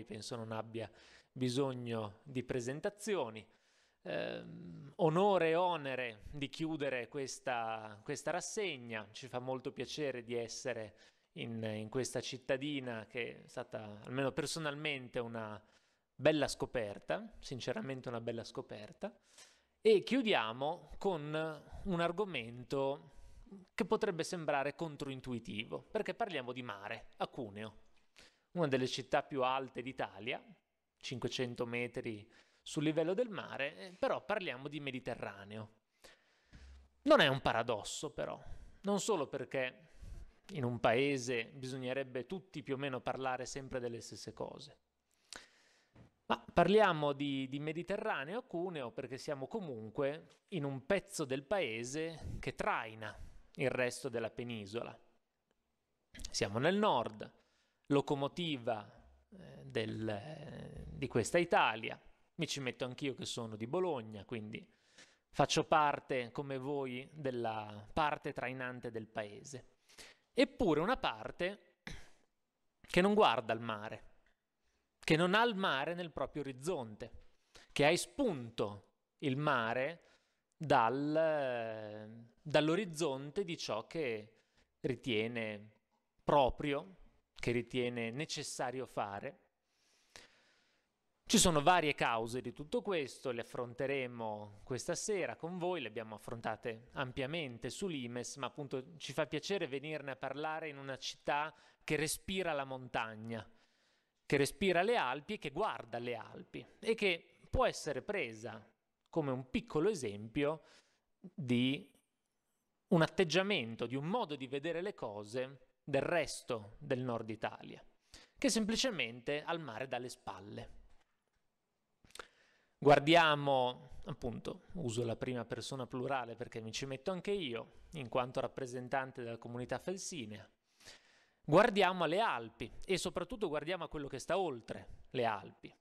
autori, penso non abbia bisogno di presentazioni. Eh, onore e onere di chiudere questa, questa, rassegna, ci fa molto piacere di essere in, in questa cittadina che è stata almeno personalmente una bella scoperta, sinceramente una bella scoperta, e chiudiamo con un argomento che potrebbe sembrare controintuitivo, perché parliamo di mare, a Cuneo una delle città più alte d'Italia, 500 metri sul livello del mare, eh, però parliamo di Mediterraneo. Non è un paradosso però, non solo perché in un paese bisognerebbe tutti più o meno parlare sempre delle stesse cose, ma parliamo di, di Mediterraneo a Cuneo perché siamo comunque in un pezzo del paese che traina il resto della penisola. Siamo nel nord, locomotiva eh, del, di questa Italia. Mi ci metto anch'io che sono di Bologna, quindi faccio parte, come voi, della parte trainante del paese. Eppure una parte che non guarda il mare, che non ha il mare nel proprio orizzonte, che ha espunto il mare dal, dall'orizzonte di ciò che ritiene proprio che ritiene necessario fare. Ci sono varie cause di tutto questo, le affronteremo questa sera con voi, le abbiamo affrontate ampiamente su Limes, ma appunto ci fa piacere venirne a parlare in una città che respira la montagna, che respira le Alpi e che guarda le Alpi e che può essere presa come un piccolo esempio di un atteggiamento, di un modo di vedere le cose del resto del nord Italia, che semplicemente al mare dalle spalle. Guardiamo, appunto, uso la prima persona plurale perché mi ci metto anche io, in quanto rappresentante della comunità felsinea. Guardiamo alle Alpi e soprattutto guardiamo a quello che sta oltre le Alpi.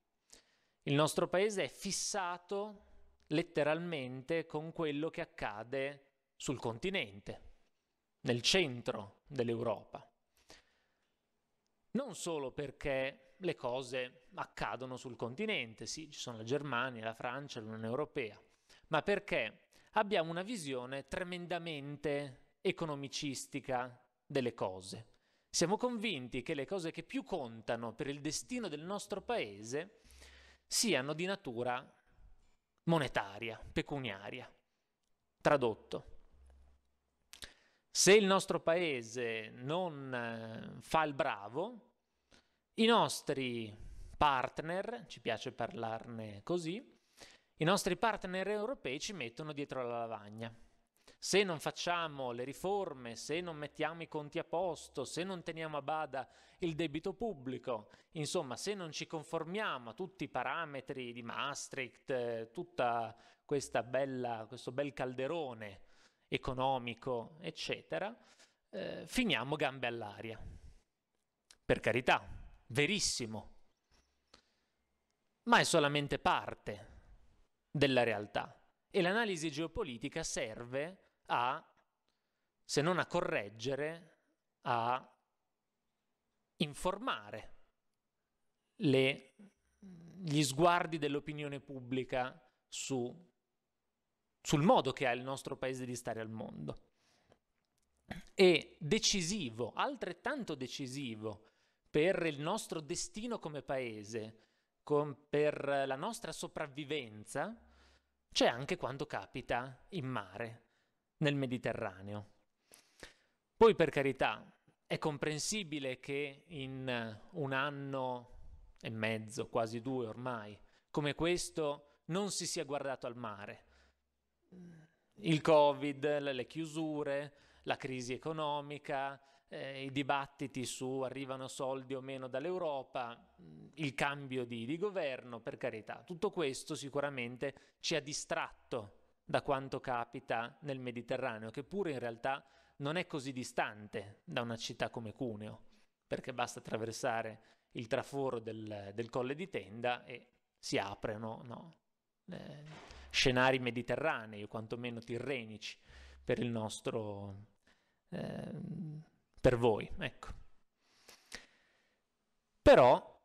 Il nostro paese è fissato letteralmente con quello che accade sul continente, nel centro dell'Europa. Non solo perché le cose accadono sul continente, sì, ci sono la Germania, la Francia, l'Unione Europea, ma perché abbiamo una visione tremendamente economicistica delle cose. Siamo convinti che le cose che più contano per il destino del nostro paese siano di natura monetaria, pecuniaria. Tradotto, se il nostro paese non eh, fa il bravo, i nostri partner, ci piace parlarne così, i nostri partner europei ci mettono dietro la lavagna. Se non facciamo le riforme, se non mettiamo i conti a posto, se non teniamo a bada il debito pubblico, insomma, se non ci conformiamo a tutti i parametri di Maastricht, eh, tutta questa bella, questo bel calderone economico, eccetera, eh, finiamo gambe all'aria. Per carità, verissimo, ma è solamente parte della realtà e l'analisi geopolitica serve a, se non a correggere, a informare le, gli sguardi dell'opinione pubblica su sul modo che ha il nostro paese di stare al mondo. E decisivo, altrettanto decisivo per il nostro destino come paese, con, per la nostra sopravvivenza, c'è anche quando capita in mare, nel Mediterraneo. Poi per carità, è comprensibile che in eh, un anno e mezzo, quasi due ormai, come questo, non si sia guardato al mare il Covid, le chiusure, la crisi economica, eh, i dibattiti su arrivano soldi o meno dall'Europa, mm, il cambio di, di governo, per carità. Tutto questo sicuramente ci ha distratto da quanto capita nel Mediterraneo, che pure in realtà non è così distante da una città come Cuneo, perché basta attraversare il traforo del, del colle di tenda e si aprono no? eh, scenari mediterranei o quantomeno tirrenici per il nostro, eh, per voi, ecco. Però,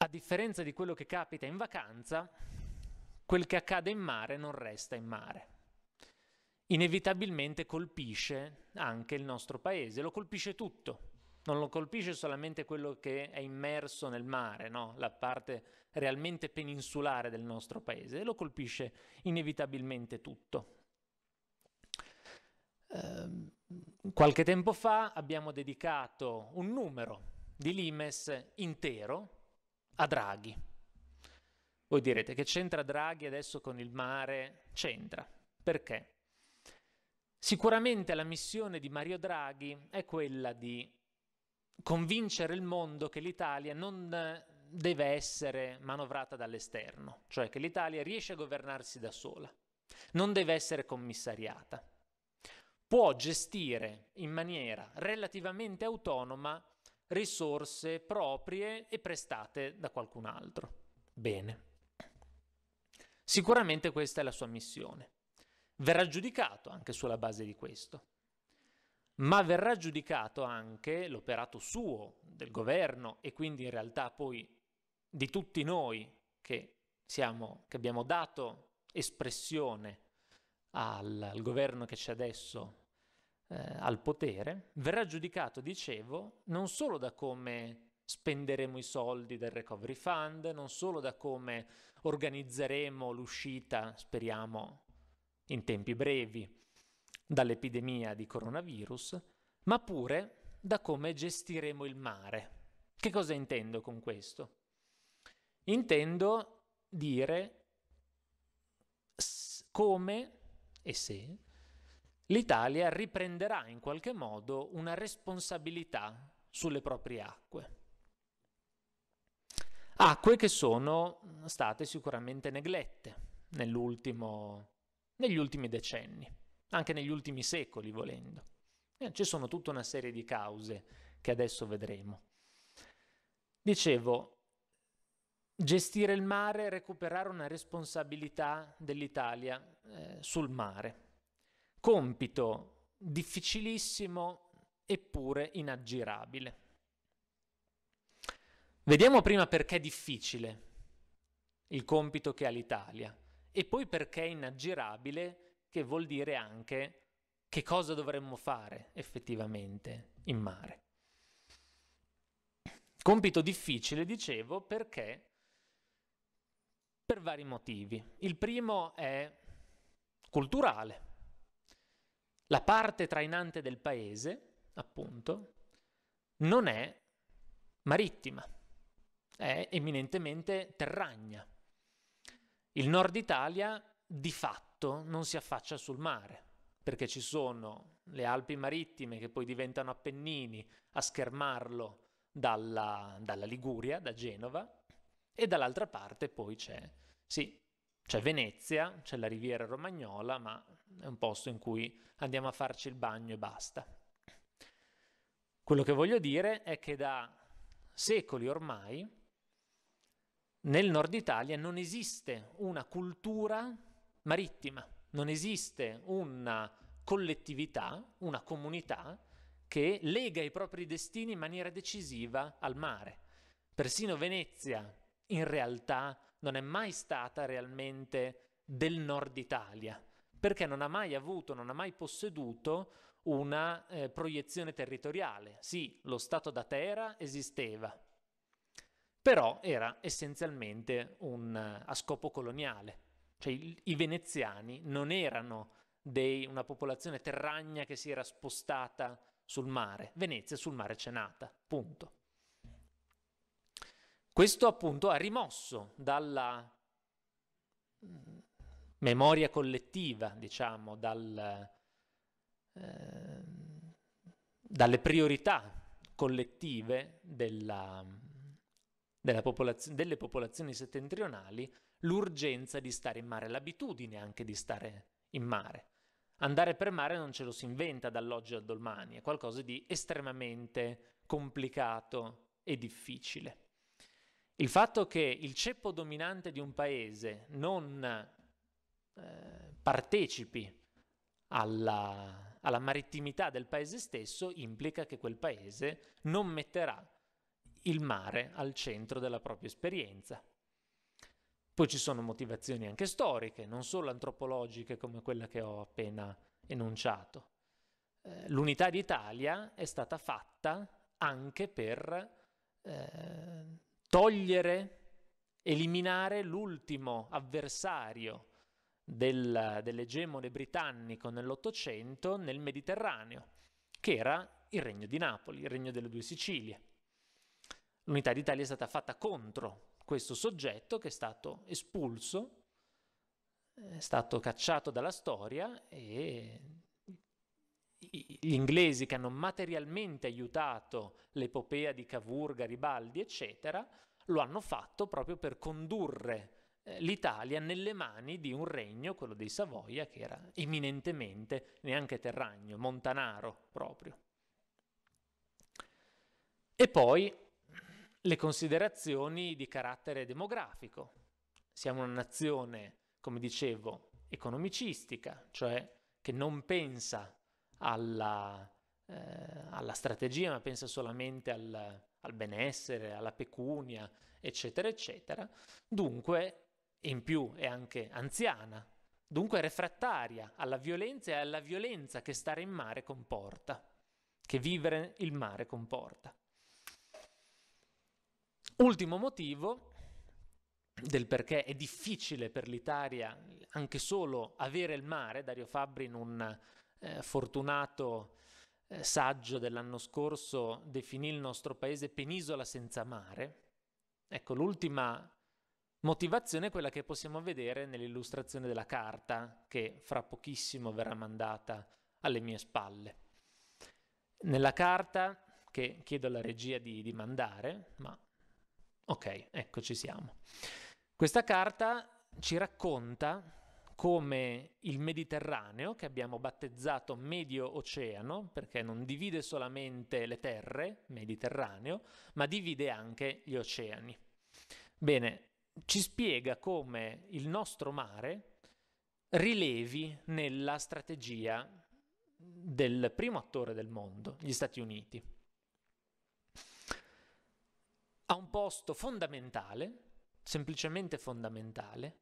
a differenza di quello che capita in vacanza, quel che accade in mare non resta in mare. Inevitabilmente colpisce anche il nostro paese, lo colpisce tutto, non lo colpisce solamente quello che è immerso nel mare, no? la parte realmente peninsulare del nostro paese, lo colpisce inevitabilmente tutto. Eh, qualche tempo fa abbiamo dedicato un numero di Limes intero a Draghi. Voi direte che c'entra Draghi adesso con il mare? C'entra. Perché? Sicuramente la missione di Mario Draghi è quella di convincere il mondo che l'Italia non eh, deve essere manovrata dall'esterno, cioè che l'Italia riesce a governarsi da sola, non deve essere commissariata, può gestire in maniera relativamente autonoma risorse proprie e prestate da qualcun altro. Bene. Sicuramente questa è la sua missione. Verrà giudicato anche sulla base di questo ma verrà giudicato anche l'operato suo, del governo e quindi in realtà poi di tutti noi che, siamo, che abbiamo dato espressione al, al, governo che c'è adesso eh, al potere, verrà giudicato, dicevo, non solo da come spenderemo i soldi del recovery fund, non solo da come organizzeremo l'uscita, speriamo in tempi brevi, dall'epidemia di coronavirus, ma pure da come gestiremo il mare. Che cosa intendo con questo? Intendo dire come e se l'Italia riprenderà in qualche modo una responsabilità sulle proprie acque. Acque che sono state sicuramente neglette negli ultimi decenni anche negli ultimi secoli volendo. Eh, ci sono tutta una serie di cause che adesso vedremo. Dicevo, gestire il mare, recuperare una responsabilità dell'Italia eh, sul mare. Compito difficilissimo eppure inaggirabile. Vediamo prima perché è difficile il compito che ha l'Italia e poi perché è inaggirabile che vuol dire anche che cosa dovremmo fare effettivamente in mare. Compito difficile, dicevo, perché per vari motivi. Il primo è culturale. La parte trainante del paese, appunto, non è marittima, è eminentemente terragna. Il nord Italia, di fatto, fatto non si affaccia sul mare, perché ci sono le Alpi marittime che poi diventano Appennini a schermarlo dalla, dalla Liguria, da Genova, e dall'altra parte poi c'è, sì, c'è Venezia, c'è la riviera romagnola, ma è un posto in cui andiamo a farci il bagno e basta. Quello che voglio dire è che da secoli ormai nel nord Italia non esiste una cultura marittima, non esiste una collettività, una comunità che lega i propri destini in maniera decisiva al mare. Persino Venezia, in realtà, non è mai stata realmente del nord Italia, perché non ha mai avuto, non ha mai posseduto una eh, proiezione territoriale. Sì, lo Stato da terra esisteva, però era essenzialmente un, eh, a scopo coloniale. Cioè il, i veneziani non erano dei, una popolazione terragna che si era spostata sul mare. Venezia sul mare c'è nata, punto. Questo appunto ha rimosso dalla mm, memoria collettiva, diciamo, dal, eh, dalle priorità collettive della, della popolaz- delle popolazioni settentrionali, l'urgenza di stare in mare, l'abitudine anche di stare in mare. Andare per mare non ce lo si inventa dall'oggi al domani, è qualcosa di estremamente complicato e difficile. Il fatto che il ceppo dominante di un paese non eh, partecipi alla, alla marittimità del paese stesso implica che quel paese non metterà il mare al centro della propria esperienza. Poi ci sono motivazioni anche storiche, non solo antropologiche come quella che ho appena enunciato. Eh, l'unità d'Italia è stata fatta anche per eh, togliere, eliminare l'ultimo avversario del, dell'egemone britannico nell'Ottocento nel Mediterraneo, che era il Regno di Napoli, il Regno delle Due Sicilie. L'unità d'Italia è stata fatta contro questo soggetto che è stato espulso, eh, è stato cacciato dalla storia e gli inglesi che hanno materialmente aiutato l'epopea di Cavour, Garibaldi, eccetera, lo hanno fatto proprio per condurre eh, l'Italia nelle mani di un regno, quello dei Savoia, che era eminentemente neanche terragno, montanaro proprio. E poi le considerazioni di carattere demografico. Siamo una nazione, come dicevo, economicistica, cioè che non pensa alla, eh, alla strategia, ma pensa solamente al, al benessere, alla pecunia, eccetera, eccetera. Dunque, in più, è anche anziana, dunque refrattaria alla violenza e alla violenza che stare in mare comporta, che vivere il mare comporta. Ultimo motivo del perché è difficile per l'Italia anche solo avere il mare, Dario Fabbri in un eh, fortunato eh, saggio dell'anno scorso definì il nostro paese penisola senza mare. Ecco, l'ultima motivazione è quella che possiamo vedere nell'illustrazione della carta che fra pochissimo verrà mandata alle mie spalle. Nella carta che chiedo alla regia di, di mandare, ma Ok, eccoci siamo. Questa carta ci racconta come il Mediterraneo, che abbiamo battezzato Medio Oceano, perché non divide solamente le terre, Mediterraneo, ma divide anche gli oceani. Bene, ci spiega come il nostro mare rilevi nella strategia del primo attore del mondo, gli Stati Uniti ha un posto fondamentale, semplicemente fondamentale,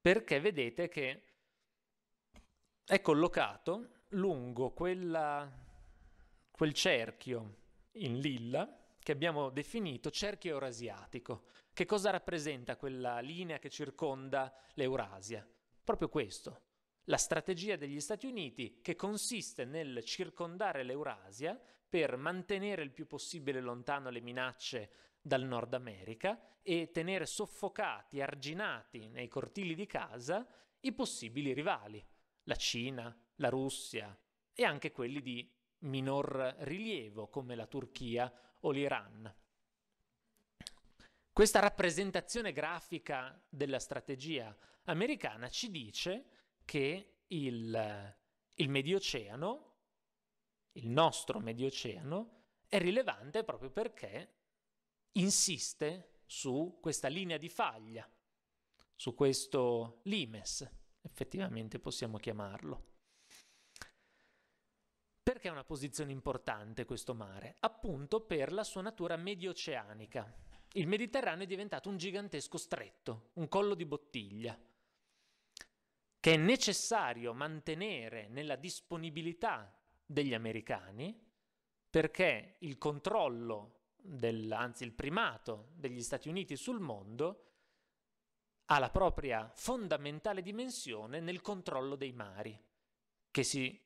perché vedete che è collocato lungo quella, quel cerchio in lilla che abbiamo definito cerchio eurasiatico. Che cosa rappresenta quella linea che circonda l'Eurasia? Proprio questo, la strategia degli Stati Uniti che consiste nel circondare l'Eurasia per mantenere il più possibile lontano le minacce dal Nord America e tenere soffocati, arginati nei cortili di casa i possibili rivali, la Cina, la Russia e anche quelli di minor rilievo come la Turchia o l'Iran. Questa rappresentazione grafica della strategia americana ci dice che il, il Medio Oceano, il nostro Medio Oceano, è rilevante proprio perché insiste su questa linea di faglia, su questo limes, effettivamente possiamo chiamarlo. Perché è una posizione importante questo mare? Appunto per la sua natura medioceanica. Il Mediterraneo è diventato un gigantesco stretto, un collo di bottiglia, che è necessario mantenere nella disponibilità degli americani perché il controllo del, anzi il primato degli Stati Uniti sul mondo, ha la propria fondamentale dimensione nel controllo dei mari, che si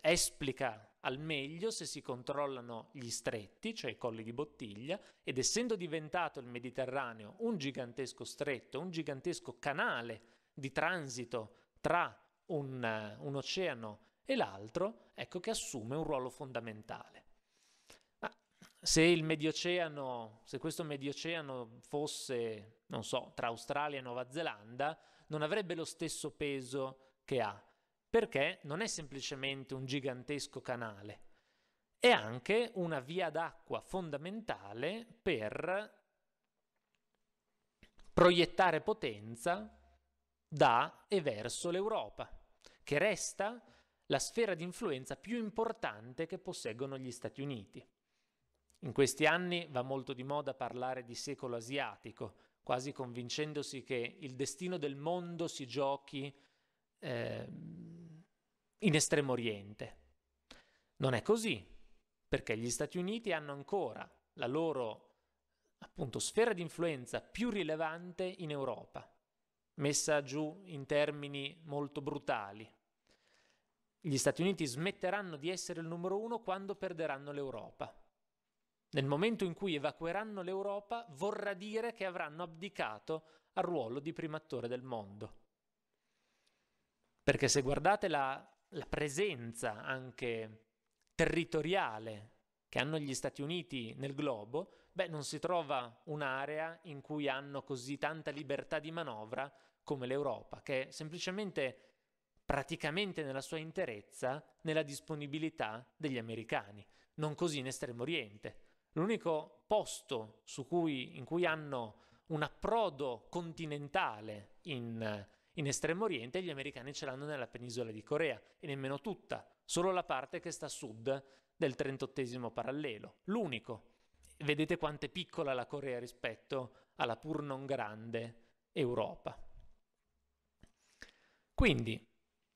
esplica al meglio se si controllano gli stretti, cioè i colli di bottiglia, ed essendo diventato il Mediterraneo un gigantesco stretto, un gigantesco canale di transito tra un, un oceano e l'altro, ecco che assume un ruolo fondamentale se il Medioceano, se questo Medioceano fosse, non so, tra Australia e Nuova Zelanda, non avrebbe lo stesso peso che ha, perché non è semplicemente un gigantesco canale, è anche una via d'acqua fondamentale per proiettare potenza da e verso l'Europa, che resta la sfera di influenza più importante che posseggono gli Stati Uniti. In questi anni va molto di moda parlare di secolo asiatico, quasi convincendosi che il destino del mondo si giochi eh, in Estremo Oriente. Non è così, perché gli Stati Uniti hanno ancora la loro appunto sfera di influenza più rilevante in Europa, messa giù in termini molto brutali. Gli Stati Uniti smetteranno di essere il numero uno quando perderanno l'Europa nel momento in cui evacueranno l'Europa, vorrà dire che avranno abdicato al ruolo di primattore del mondo. Perché se guardate la, la presenza anche territoriale che hanno gli Stati Uniti nel globo, beh, non si trova un'area in cui hanno così tanta libertà di manovra come l'Europa, che è semplicemente praticamente nella sua interezza nella disponibilità degli americani, non così in Estremo Oriente, L'unico posto cui, in cui hanno un approdo continentale in, in Estremo Oriente, gli americani ce l'hanno nella penisola di Corea e nemmeno tutta, solo la parte che sta a sud del 38 parallelo, l'unico. Vedete quanto è piccola la Corea rispetto alla pur non grande Europa. Quindi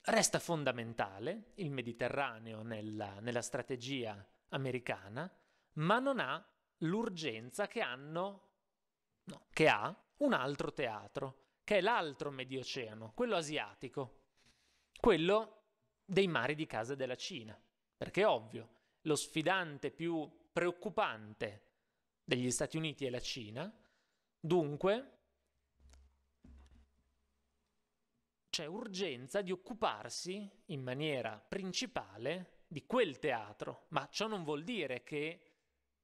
resta fondamentale il Mediterraneo nella, nella strategia americana ma non ha l'urgenza che hanno, no, che ha un altro teatro, che è l'altro Medioceano, quello asiatico, quello dei mari di casa della Cina. Perché è ovvio, lo sfidante più preoccupante degli Stati Uniti è la Cina, dunque c'è urgenza di occuparsi in maniera principale di quel teatro, ma ciò non vuol dire che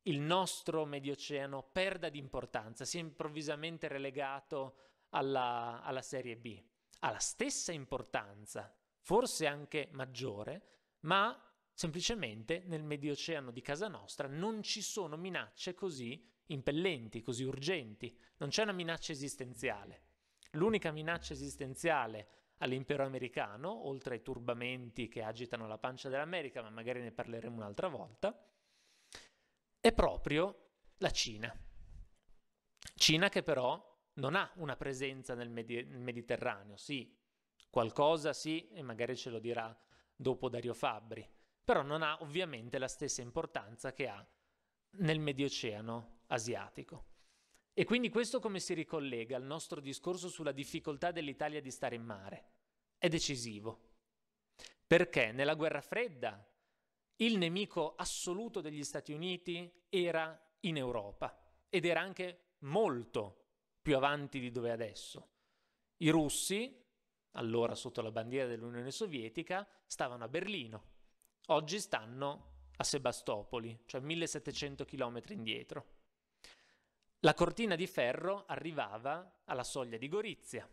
il nostro Medioceano perda di importanza, sia improvvisamente relegato alla, alla Serie B. Ha la stessa importanza, forse anche maggiore, ma semplicemente nel Medioceano di casa nostra non ci sono minacce così impellenti, così urgenti, non c'è una minaccia esistenziale. L'unica minaccia esistenziale all'impero americano, oltre ai turbamenti che agitano la pancia dell'America, ma magari ne parleremo un'altra volta, è proprio la Cina. Cina che però non ha una presenza nel, Medi- nel Mediterraneo, sì, qualcosa sì, e magari ce lo dirà dopo Dario Fabbri, però non ha ovviamente la stessa importanza che ha nel Medioceano asiatico. E quindi questo come si ricollega al nostro discorso sulla difficoltà dell'Italia di stare in mare? È decisivo. Perché nella guerra fredda il nemico assoluto degli Stati Uniti era in Europa ed era anche molto più avanti di dove è adesso. I russi, allora sotto la bandiera dell'Unione Sovietica, stavano a Berlino, oggi stanno a Sebastopoli, cioè 1700 km indietro. La cortina di ferro arrivava alla soglia di Gorizia.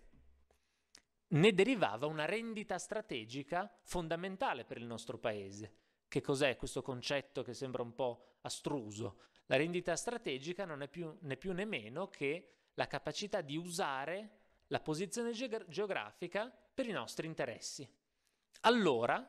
Ne derivava una rendita strategica fondamentale per il nostro paese, che cos'è questo concetto che sembra un po' astruso? La rendita strategica non è più né più né meno che la capacità di usare la posizione ge- geografica per i nostri interessi. Allora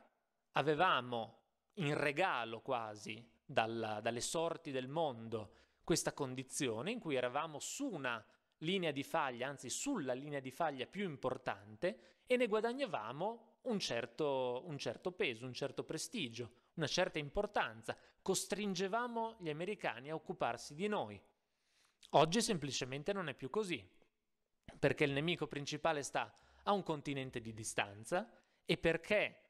avevamo in regalo quasi dalla, dalle sorti del mondo questa condizione in cui eravamo su una linea di faglia, anzi sulla linea di faglia più importante e ne guadagnavamo un certo, un certo peso, un certo prestigio una certa importanza, costringevamo gli americani a occuparsi di noi. Oggi semplicemente non è più così, perché il nemico principale sta a un continente di distanza e perché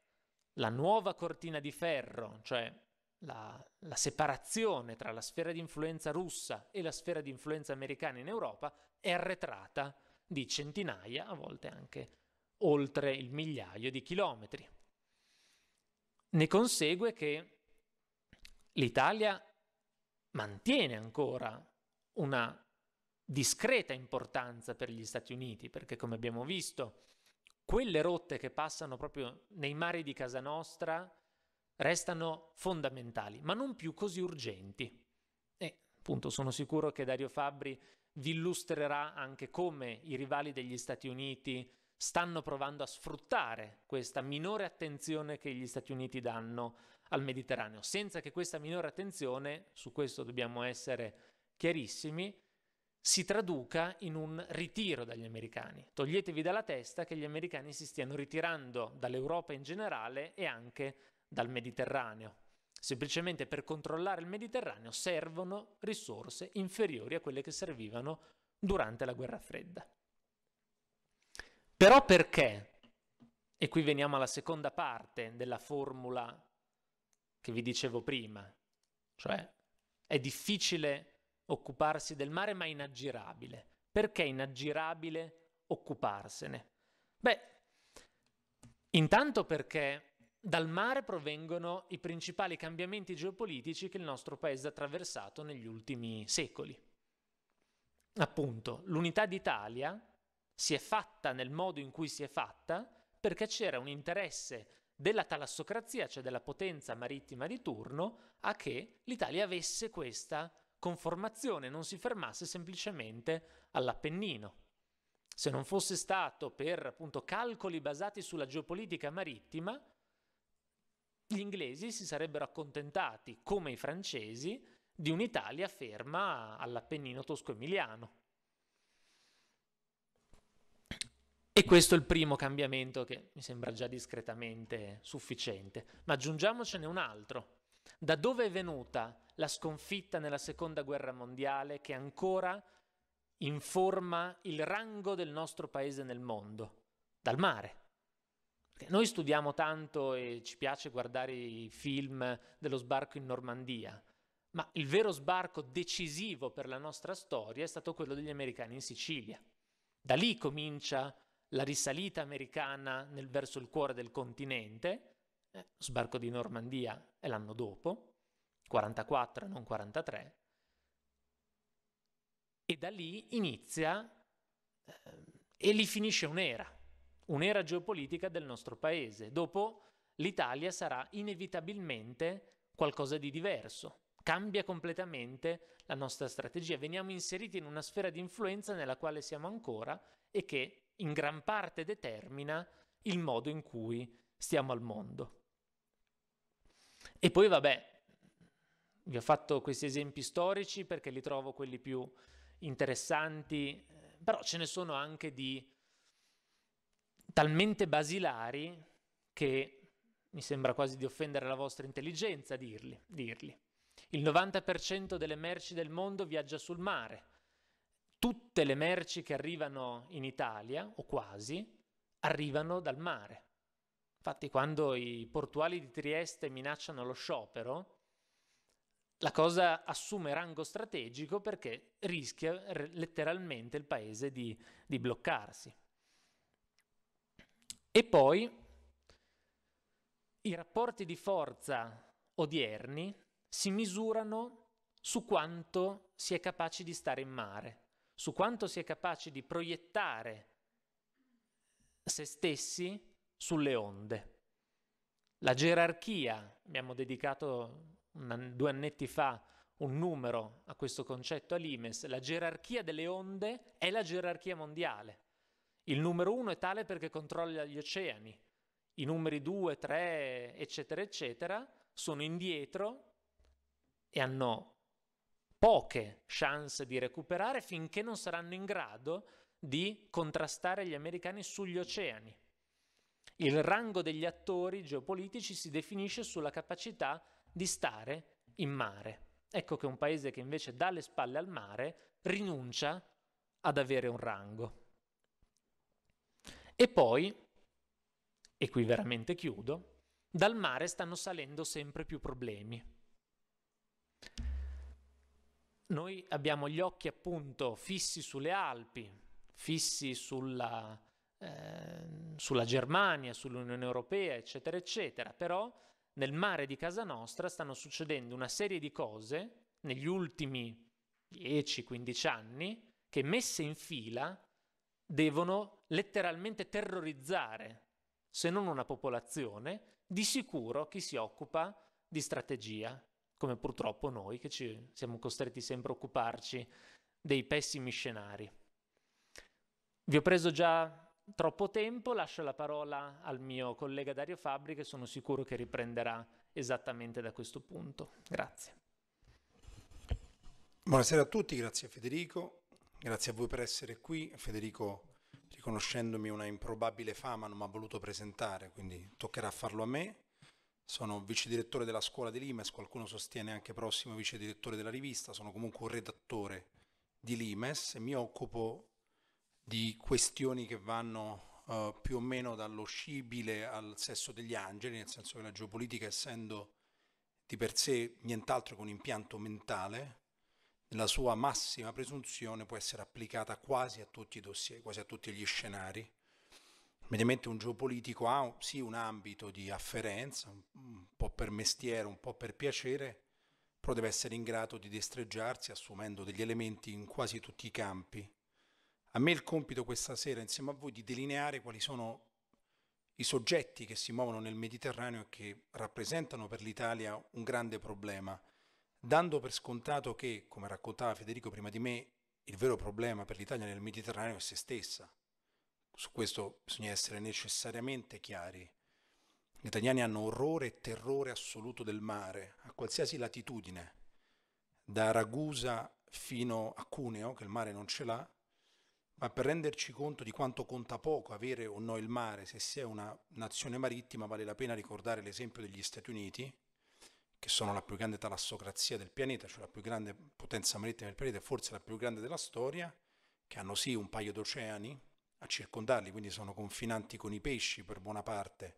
la nuova cortina di ferro, cioè la, la, separazione tra la sfera di influenza russa e la sfera di influenza americana in Europa, è arretrata di centinaia, a volte anche oltre il migliaio di chilometri. Ne consegue che l'Italia mantiene ancora una discreta importanza per gli Stati Uniti, perché come abbiamo visto, quelle rotte che passano proprio nei mari di casa nostra restano fondamentali, ma non più così urgenti. E appunto sono sicuro che Dario Fabbri vi illustrerà anche come i rivali degli Stati Uniti stanno provando a sfruttare questa minore attenzione che gli Stati Uniti danno al Mediterraneo, senza che questa minore attenzione, su questo dobbiamo essere chiarissimi, si traduca in un ritiro dagli americani. Toglietevi dalla testa che gli americani si stiano ritirando dall'Europa in generale e anche dal Mediterraneo. Semplicemente per controllare il Mediterraneo servono risorse inferiori a quelle che servivano durante la guerra fredda. Però perché? E qui veniamo alla seconda parte della formula che vi dicevo prima, cioè è difficile occuparsi del mare ma è inaggirabile. Perché è inaggirabile occuparsene? Beh, intanto perché dal mare provengono i principali cambiamenti geopolitici che il nostro paese ha attraversato negli ultimi secoli. Appunto, l'unità d'Italia si è fatta nel modo in cui si è fatta perché c'era un interesse della talassocrazia, cioè della potenza marittima di turno, a che l'Italia avesse questa conformazione, non si fermasse semplicemente all'Appennino. Se non fosse stato per appunto calcoli basati sulla geopolitica marittima, gli inglesi si sarebbero accontentati, come i francesi, di un'Italia ferma all'Appennino tosco-emiliano. E questo è il primo cambiamento che mi sembra già discretamente sufficiente. Ma aggiungiamocene un altro. Da dove è venuta la sconfitta nella Seconda Guerra Mondiale che ancora informa il rango del nostro paese nel mondo? Dal mare. Perché noi studiamo tanto e ci piace guardare i film dello sbarco in Normandia, ma il vero sbarco decisivo per la nostra storia è stato quello degli americani in Sicilia. Da lì comincia la risalita americana nel verso il cuore del continente, eh, sbarco di Normandia è l'anno dopo, 44 non 43, e da lì inizia eh, e lì finisce un'era, un'era geopolitica del nostro paese. Dopo l'Italia sarà inevitabilmente qualcosa di diverso, cambia completamente la nostra strategia, veniamo inseriti in una sfera di influenza nella quale siamo ancora e che in gran parte determina il modo in cui stiamo al mondo. E poi vabbè, vi ho fatto questi esempi storici perché li trovo quelli più interessanti, però ce ne sono anche di talmente basilari che mi sembra quasi di offendere la vostra intelligenza dirli. dirli. Il 90% delle merci del mondo viaggia sul mare, tutte le merci che arrivano in Italia, o quasi, arrivano dal mare. Infatti quando i portuali di Trieste minacciano lo sciopero, la cosa assume rango strategico perché rischia letteralmente il paese di, di bloccarsi. E poi i rapporti di forza odierni si misurano su quanto si è capaci di stare in mare su quanto si è capaci di proiettare se stessi sulle onde. La gerarchia, abbiamo dedicato un, due annetti fa un numero a questo concetto all'Imes, la gerarchia delle onde è la gerarchia mondiale. Il numero uno è tale perché controlla gli oceani, i numeri 2, 3, eccetera, eccetera, sono indietro e hanno poche chance di recuperare finché non saranno in grado di contrastare gli americani sugli oceani. Il rango degli attori geopolitici si definisce sulla capacità di stare in mare. Ecco che un paese che invece dà le spalle al mare rinuncia ad avere un rango. E poi, e qui veramente chiudo, dal mare stanno salendo sempre più problemi. Noi abbiamo gli occhi appunto fissi sulle Alpi, fissi sulla, eh, sulla Germania, sull'Unione Europea, eccetera, eccetera, però nel mare di casa nostra stanno succedendo una serie di cose negli ultimi 10-15 anni che messe in fila devono letteralmente terrorizzare, se non una popolazione, di sicuro chi si occupa di strategia come purtroppo noi che ci siamo costretti sempre a occuparci dei pessimi scenari. Vi ho preso già troppo tempo, lascio la parola al mio collega Dario Fabri che sono sicuro che riprenderà esattamente da questo punto. Grazie. Buonasera a tutti, grazie a Federico, grazie a voi per essere qui. Federico, riconoscendomi una improbabile fama, non mi ha voluto presentare, quindi toccherà farlo a me sono vice direttore della scuola di Limes, qualcuno sostiene anche prossimo vice direttore della rivista, sono comunque un redattore di Limes e mi occupo di questioni che vanno uh, più o meno dallo scibile al sesso degli angeli, nel senso che la geopolitica essendo di per sé nient'altro che un impianto mentale, nella sua massima presunzione può essere applicata quasi a tutti i dossier, quasi a tutti gli scenari mediamente un geopolitico ha sì un ambito di afferenza, un po' per mestiere, un po' per piacere, però deve essere in grado di destreggiarsi assumendo degli elementi in quasi tutti i campi. A me il compito questa sera, insieme a voi, di delineare quali sono i soggetti che si muovono nel Mediterraneo e che rappresentano per l'Italia un grande problema, dando per scontato che, come raccontava Federico prima di me, il vero problema per l'Italia nel Mediterraneo è se stessa su questo bisogna essere necessariamente chiari. Gli italiani hanno orrore e terrore assoluto del mare, a qualsiasi latitudine, da Ragusa fino a Cuneo, che il mare non ce l'ha, ma per renderci conto di quanto conta poco avere o no il mare, se si è una nazione marittima vale la pena ricordare l'esempio degli Stati Uniti, che sono la più grande talassocrazia del pianeta, cioè la più grande potenza marittima del pianeta forse la più grande della storia, che hanno sì un paio d'oceani, a circondarli, quindi sono confinanti con i pesci per buona parte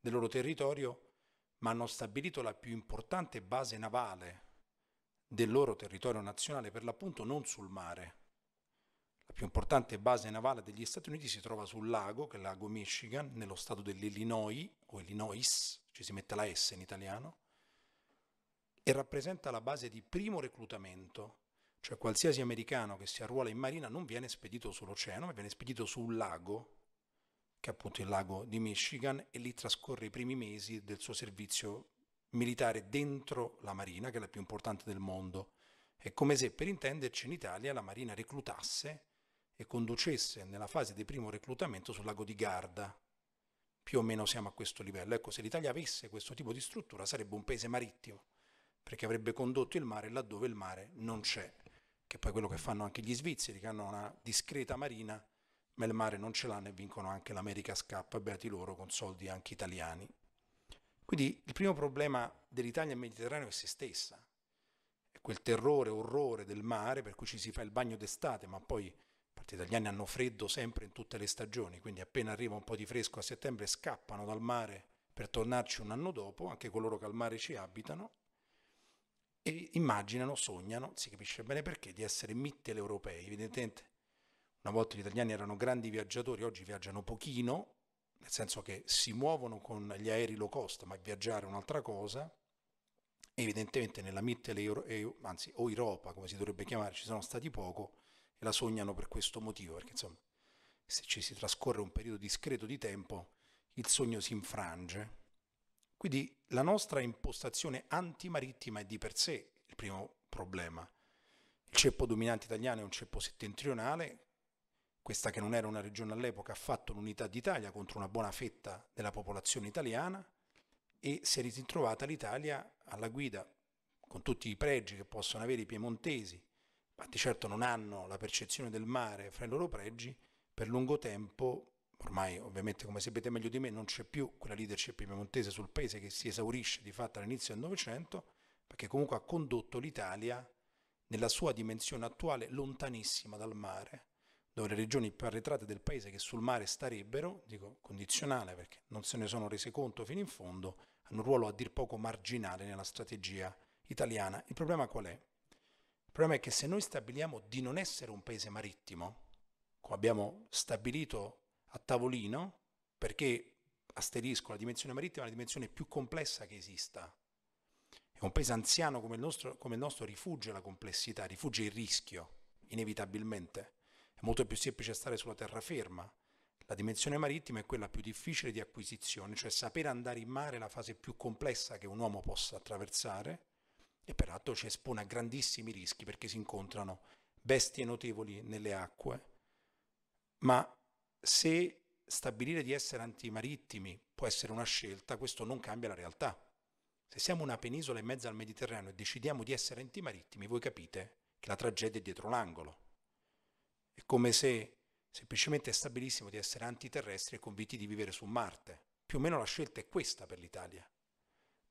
del loro territorio, ma hanno stabilito la più importante base navale del loro territorio nazionale, per l'appunto non sul mare. La più importante base navale degli Stati Uniti si trova sul lago, che è il lago Michigan, nello stato dell'Illinois, o Illinois, ci si mette la S in italiano, e rappresenta la base di primo reclutamento cioè qualsiasi americano che si arruola in marina non viene spedito sull'oceano, ma viene spedito su un lago, che è appunto il lago di Michigan, e lì trascorre i primi mesi del suo servizio militare dentro la marina, che è la più importante del mondo. È come se, per intenderci, in Italia la marina reclutasse e conducesse nella fase di primo reclutamento sul lago di Garda. Più o meno siamo a questo livello. Ecco, se l'Italia avesse questo tipo di struttura sarebbe un paese marittimo, perché avrebbe condotto il mare laddove il mare non c'è che è poi quello che fanno anche gli svizzeri, che hanno una discreta marina, ma il mare non ce l'hanno e vincono anche l'America scappa, beati loro, con soldi anche italiani. Quindi il primo problema dell'Italia e del Mediterraneo è se stessa, è quel terrore, orrore del mare per cui ci si fa il bagno d'estate, ma poi gli italiani hanno freddo sempre in tutte le stagioni, quindi appena arriva un po' di fresco a settembre scappano dal mare per tornarci un anno dopo, anche coloro che al mare ci abitano, e immaginano, sognano, si capisce bene perché, di essere mitteleuropei, evidentemente una volta gli italiani erano grandi viaggiatori, oggi viaggiano pochino, nel senso che si muovono con gli aerei low cost, ma viaggiare è un'altra cosa, evidentemente nella Mittel anzi o Europa come si dovrebbe chiamare, ci sono stati poco e la sognano per questo motivo, perché insomma se ci si trascorre un periodo discreto di tempo il sogno si infrange quindi la nostra impostazione antimarittima è di per sé il primo problema. Il ceppo dominante italiano è un ceppo settentrionale, questa che non era una regione all'epoca ha fatto l'unità d'Italia contro una buona fetta della popolazione italiana e si è ritrovata l'Italia alla guida, con tutti i pregi che possono avere i piemontesi, ma di certo non hanno la percezione del mare fra i loro pregi, per lungo tempo ormai ovviamente come sapete meglio di me non c'è più quella leadership piemontese sul paese che si esaurisce di fatto all'inizio del Novecento, perché comunque ha condotto l'Italia nella sua dimensione attuale lontanissima dal mare, dove le regioni più arretrate del paese che sul mare starebbero, dico condizionale perché non se ne sono rese conto fino in fondo, hanno un ruolo a dir poco marginale nella strategia italiana. Il problema qual è? Il problema è che se noi stabiliamo di non essere un paese marittimo, come abbiamo stabilito a tavolino perché, asterisco, la dimensione marittima è la dimensione più complessa che esista. E un paese anziano come il nostro, come il nostro rifugia la complessità, rifugia il rischio, inevitabilmente. È molto più semplice stare sulla terraferma. La dimensione marittima è quella più difficile di acquisizione, cioè sapere andare in mare è la fase più complessa che un uomo possa attraversare e peraltro ci espone a grandissimi rischi perché si incontrano bestie notevoli nelle acque, ma se stabilire di essere antimarittimi può essere una scelta, questo non cambia la realtà. Se siamo una penisola in mezzo al Mediterraneo e decidiamo di essere antimarittimi, voi capite che la tragedia è dietro l'angolo. È come se semplicemente stabilissimo di essere antiterrestri e convinti di vivere su Marte. Più o meno la scelta è questa per l'Italia.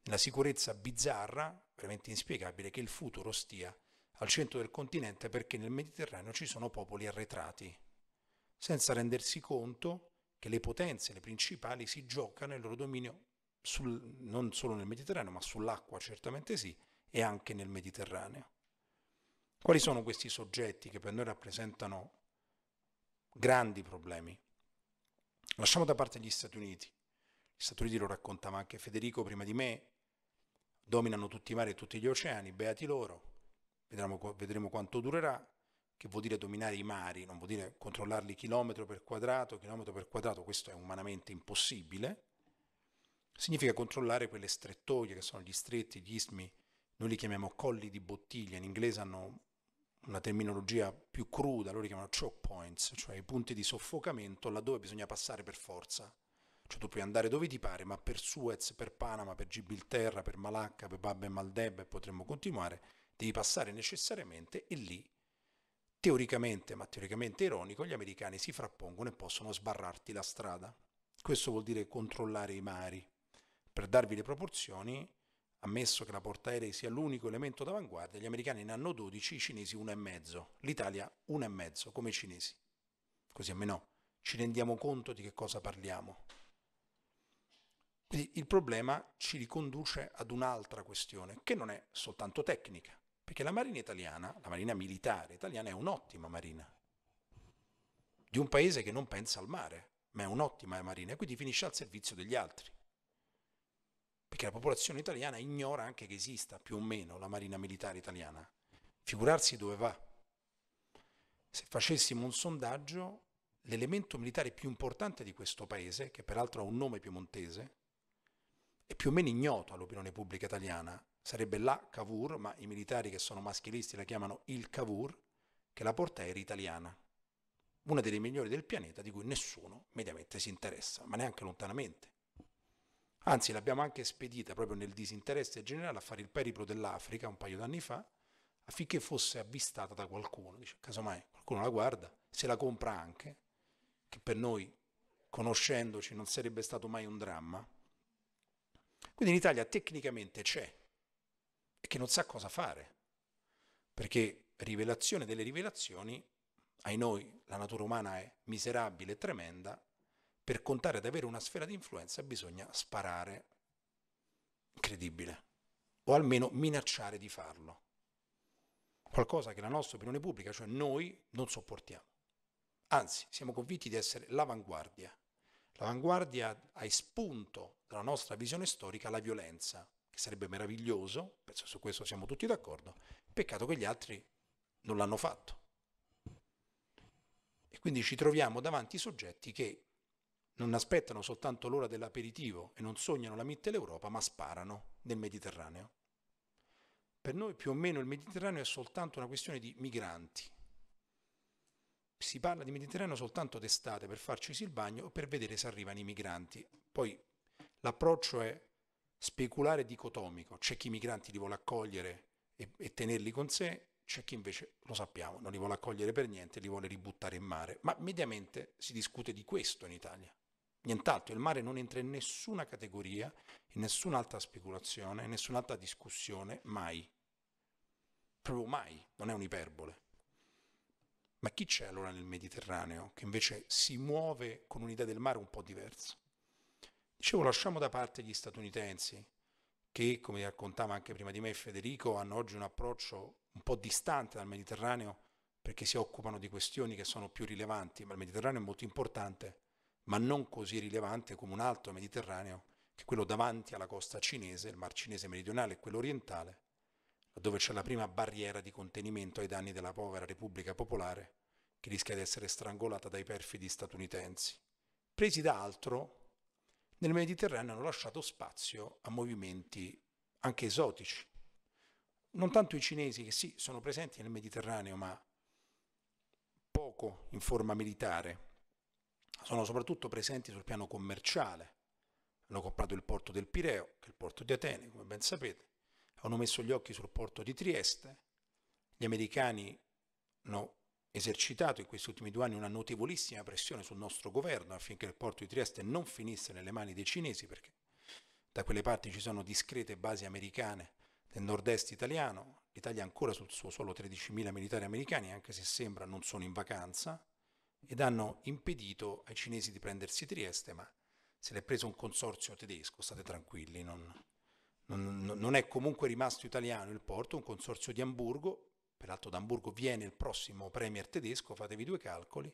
La sicurezza bizzarra, veramente inspiegabile, che il futuro stia al centro del continente perché nel Mediterraneo ci sono popoli arretrati senza rendersi conto che le potenze, le principali, si giocano il loro dominio sul, non solo nel Mediterraneo, ma sull'acqua certamente sì, e anche nel Mediterraneo. Quali sono questi soggetti che per noi rappresentano grandi problemi? Lasciamo da parte gli Stati Uniti. Gli Stati Uniti lo raccontava anche Federico prima di me, dominano tutti i mari e tutti gli oceani, beati loro, vedremo, vedremo quanto durerà, che vuol dire dominare i mari, non vuol dire controllarli chilometro per quadrato, chilometro per quadrato, questo è umanamente impossibile, significa controllare quelle strettoie che sono gli stretti, gli istmi, noi li chiamiamo colli di bottiglia, in inglese hanno una terminologia più cruda, loro li chiamano choke points, cioè i punti di soffocamento laddove bisogna passare per forza. Cioè tu puoi andare dove ti pare, ma per Suez, per Panama, per Gibilterra, per Malacca, per Bab e Maldeb e potremmo continuare, devi passare necessariamente e lì teoricamente, ma teoricamente ironico, gli americani si frappongono e possono sbarrarti la strada. Questo vuol dire controllare i mari. Per darvi le proporzioni, ammesso che la portaerei sia l'unico elemento d'avanguardia, gli americani ne hanno 12, i cinesi 1,5, l'Italia 1,5 come i cinesi. Così almeno ci rendiamo conto di che cosa parliamo. Quindi il problema ci riconduce ad un'altra questione, che non è soltanto tecnica, perché la Marina italiana, la Marina militare italiana, è un'ottima Marina di un paese che non pensa al mare, ma è un'ottima Marina e quindi finisce al servizio degli altri. Perché la popolazione italiana ignora anche che esista più o meno la Marina militare italiana. Figurarsi dove va. Se facessimo un sondaggio, l'elemento militare più importante di questo paese, che peraltro ha un nome piemontese, è più o meno ignoto all'opinione pubblica italiana, sarebbe la Cavour, ma i militari che sono maschilisti la chiamano il Cavour, che la porta aerea italiana, una delle migliori del pianeta di cui nessuno mediamente si interessa, ma neanche lontanamente. Anzi, l'abbiamo anche spedita proprio nel disinteresse generale a fare il periplo dell'Africa un paio d'anni fa, affinché fosse avvistata da qualcuno. Dice, casomai qualcuno la guarda, se la compra anche, che per noi, conoscendoci, non sarebbe stato mai un dramma. Quindi in Italia tecnicamente c'è e che non sa cosa fare, perché rivelazione delle rivelazioni, ai noi la natura umana è miserabile e tremenda, per contare ad avere una sfera di influenza bisogna sparare, incredibile, o almeno minacciare di farlo, qualcosa che la nostra opinione pubblica, cioè noi, non sopportiamo. Anzi, siamo convinti di essere l'avanguardia. L'avanguardia ha espunto dalla nostra visione storica la violenza, che sarebbe meraviglioso, penso su questo siamo tutti d'accordo, peccato che gli altri non l'hanno fatto. E quindi ci troviamo davanti soggetti che non aspettano soltanto l'ora dell'aperitivo e non sognano la mitte dell'Europa, ma sparano nel Mediterraneo. Per noi più o meno il Mediterraneo è soltanto una questione di migranti. Si parla di Mediterraneo soltanto d'estate per farci il bagno o per vedere se arrivano i migranti. Poi l'approccio è speculare dicotomico, c'è chi i migranti li vuole accogliere e, e tenerli con sé, c'è chi invece, lo sappiamo, non li vuole accogliere per niente, li vuole ributtare in mare, ma mediamente si discute di questo in Italia. Nient'altro, il mare non entra in nessuna categoria, in nessun'altra speculazione, in nessun'altra discussione, mai. Proprio mai, non è un'iperbole. Ma chi c'è allora nel Mediterraneo che invece si muove con un'idea del mare un po' diversa? Dicevo, lasciamo da parte gli statunitensi, che, come raccontava anche prima di me Federico, hanno oggi un approccio un po' distante dal Mediterraneo perché si occupano di questioni che sono più rilevanti, ma il Mediterraneo è molto importante, ma non così rilevante come un altro Mediterraneo, che è quello davanti alla costa cinese, il Mar Cinese meridionale e quello orientale, dove c'è la prima barriera di contenimento ai danni della povera Repubblica Popolare, che rischia di essere strangolata dai perfidi statunitensi. Presi da altro, nel Mediterraneo hanno lasciato spazio a movimenti anche esotici. Non tanto i cinesi che sì, sono presenti nel Mediterraneo, ma poco in forma militare, sono soprattutto presenti sul piano commerciale. Hanno comprato il porto del Pireo, che è il porto di Atene, come ben sapete, hanno messo gli occhi sul porto di Trieste, gli americani hanno esercitato in questi ultimi due anni una notevolissima pressione sul nostro governo affinché il porto di Trieste non finisse nelle mani dei cinesi, perché da quelle parti ci sono discrete basi americane del nord-est italiano, l'Italia ha ancora sul suo solo 13.000 militari americani, anche se sembra non sono in vacanza, ed hanno impedito ai cinesi di prendersi Trieste, ma se l'è preso un consorzio tedesco, state tranquilli, non, non, non è comunque rimasto italiano il porto, un consorzio di Amburgo peraltro da Hamburgo viene il prossimo premier tedesco, fatevi due calcoli,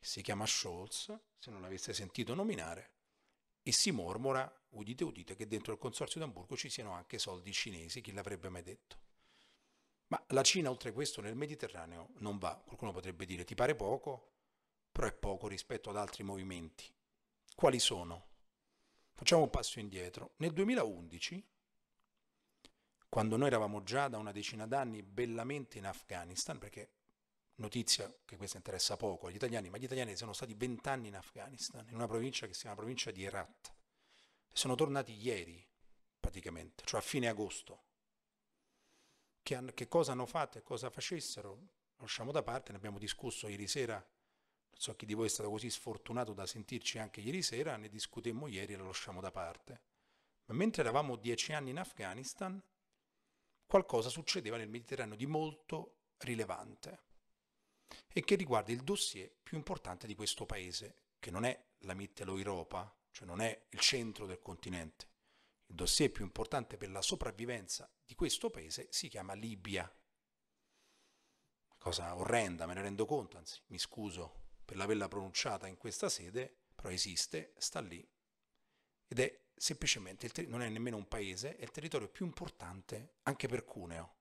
si chiama Scholz, se non l'aveste sentito nominare, e si mormora, udite udite, che dentro il consorzio d'Amburgo ci siano anche soldi cinesi, chi l'avrebbe mai detto? Ma la Cina oltre questo nel Mediterraneo non va, qualcuno potrebbe dire ti pare poco, però è poco rispetto ad altri movimenti. Quali sono? Facciamo un passo indietro. Nel 2011 quando noi eravamo già da una decina d'anni bellamente in Afghanistan, perché notizia che questa interessa poco agli italiani, ma gli italiani sono stati vent'anni in Afghanistan, in una provincia che si chiama provincia di Herat, e sono tornati ieri praticamente, cioè a fine agosto. Che, han, che cosa hanno fatto e cosa facessero, lasciamo da parte, ne abbiamo discusso ieri sera, non so chi di voi è stato così sfortunato da sentirci anche ieri sera, ne discutemmo ieri e lo lasciamo da parte. Ma mentre eravamo dieci anni in Afghanistan, qualcosa succedeva nel Mediterraneo di molto rilevante e che riguarda il dossier più importante di questo paese, che non è la Mitteleuropa, cioè non è il centro del continente. Il dossier più importante per la sopravvivenza di questo paese si chiama Libia. Cosa orrenda, me ne rendo conto, anzi mi scuso per l'averla pronunciata in questa sede, però esiste, sta lì ed è semplicemente ter- non è nemmeno un paese, è il territorio più importante anche per Cuneo.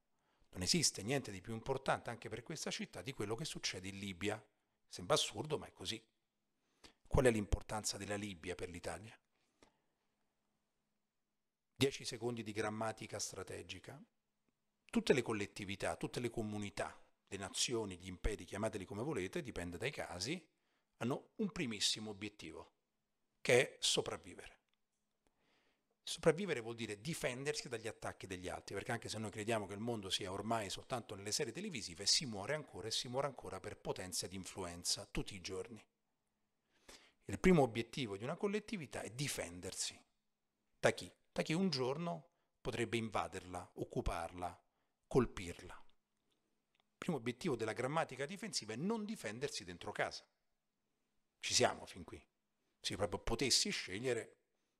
Non esiste niente di più importante anche per questa città di quello che succede in Libia. Sembra assurdo, ma è così. Qual è l'importanza della Libia per l'Italia? 10 secondi di grammatica strategica. Tutte le collettività, tutte le comunità, le nazioni, gli imperi, chiamateli come volete, dipende dai casi, hanno un primissimo obiettivo, che è sopravvivere. Sopravvivere vuol dire difendersi dagli attacchi degli altri, perché anche se noi crediamo che il mondo sia ormai soltanto nelle serie televisive, si muore ancora e si muore ancora per potenza di influenza tutti i giorni. Il primo obiettivo di una collettività è difendersi. Da chi? Da chi un giorno potrebbe invaderla, occuparla, colpirla. Il primo obiettivo della grammatica difensiva è non difendersi dentro casa. Ci siamo fin qui. Se proprio potessi scegliere,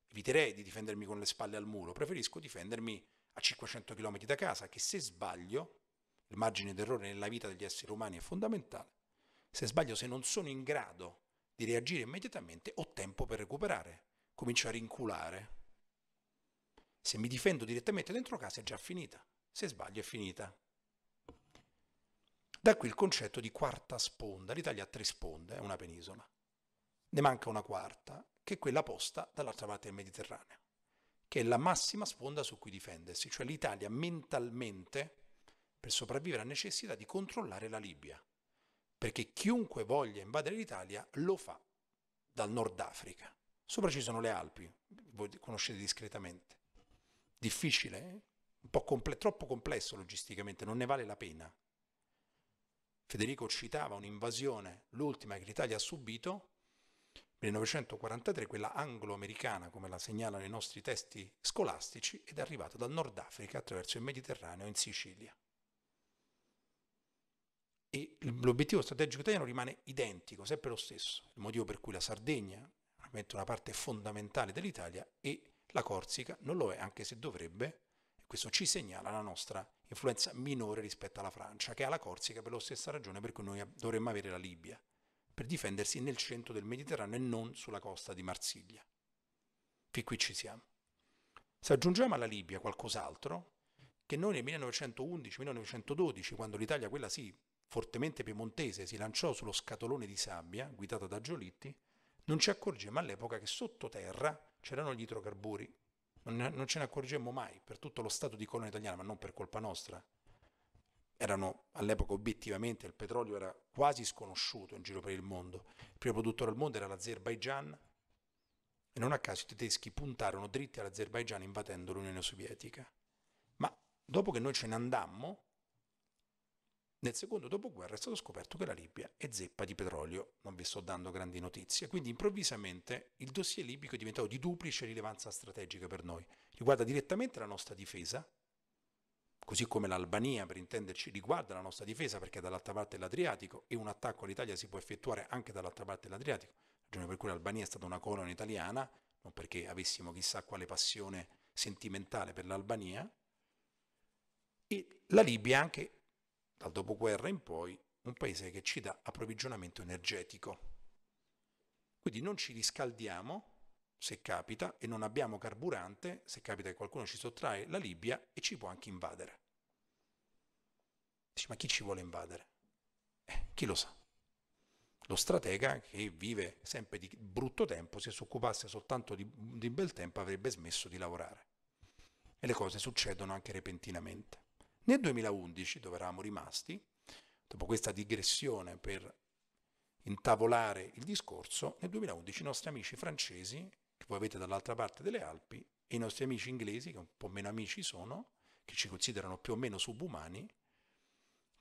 Eviterei di difendermi con le spalle al muro, preferisco difendermi a 500 km da casa, che se sbaglio, il margine d'errore nella vita degli esseri umani è fondamentale, se sbaglio, se non sono in grado di reagire immediatamente, ho tempo per recuperare, comincio a rinculare. Se mi difendo direttamente dentro casa è già finita, se sbaglio è finita. Da qui il concetto di quarta sponda, l'Italia ha tre sponde, è una penisola. Ne manca una quarta che quella posta dall'altra parte del Mediterraneo, che è la massima sponda su cui difendersi, cioè l'Italia mentalmente per sopravvivere ha necessità di controllare la Libia, perché chiunque voglia invadere l'Italia lo fa dal Nord Africa. Sopra ci sono le Alpi, voi conoscete discretamente. Difficile, eh? un po' comple- troppo complesso logisticamente, non ne vale la pena. Federico citava un'invasione, l'ultima che l'Italia ha subito, 1943 quella anglo-americana, come la segnalano i nostri testi scolastici, ed è arrivata dal Nord Africa attraverso il Mediterraneo in Sicilia. E l'obiettivo strategico italiano rimane identico, sempre lo stesso, il motivo per cui la Sardegna è una parte fondamentale dell'Italia e la Corsica non lo è, anche se dovrebbe, e questo ci segnala la nostra influenza minore rispetto alla Francia, che ha la Corsica per la stessa ragione per cui noi dovremmo avere la Libia per difendersi nel centro del Mediterraneo e non sulla costa di Marsiglia. Fin qui ci siamo. Se aggiungiamo alla Libia qualcos'altro, che noi nel 1911-1912, quando l'Italia, quella sì, fortemente piemontese, si lanciò sullo scatolone di sabbia, guidata da Giolitti, non ci accorgemmo all'epoca che sottoterra c'erano gli idrocarburi. Non, ce ne accorgemmo mai per tutto lo stato di colonia italiana, ma non per colpa nostra erano all'epoca obiettivamente, il petrolio era quasi sconosciuto in giro per il mondo, il primo produttore al mondo era l'Azerbaigian e non a caso i tedeschi puntarono dritti all'Azerbaigian invadendo l'Unione Sovietica. Ma dopo che noi ce ne andammo, nel secondo dopoguerra è stato scoperto che la Libia è zeppa di petrolio, non vi sto dando grandi notizie, quindi improvvisamente il dossier libico è diventato di duplice rilevanza strategica per noi, riguarda direttamente la nostra difesa, così come l'Albania per intenderci riguarda la nostra difesa perché è dall'altra parte dell'Adriatico e un attacco all'Italia si può effettuare anche dall'altra parte dell'Adriatico, ragione per cui l'Albania è stata una colonia italiana, non perché avessimo chissà quale passione sentimentale per l'Albania, e la Libia anche dal dopoguerra in poi un paese che ci dà approvvigionamento energetico. Quindi non ci riscaldiamo se capita, e non abbiamo carburante, se capita che qualcuno ci sottrae la Libia e ci può anche invadere. Dici, ma chi ci vuole invadere? Eh, chi lo sa? Lo stratega che vive sempre di brutto tempo, se si occupasse soltanto di, di bel tempo avrebbe smesso di lavorare. E le cose succedono anche repentinamente. Nel 2011, dove eravamo rimasti, dopo questa digressione per intavolare il discorso, nel 2011 i nostri amici francesi che voi avete dall'altra parte delle Alpi, e i nostri amici inglesi, che un po' meno amici sono, che ci considerano più o meno subumani,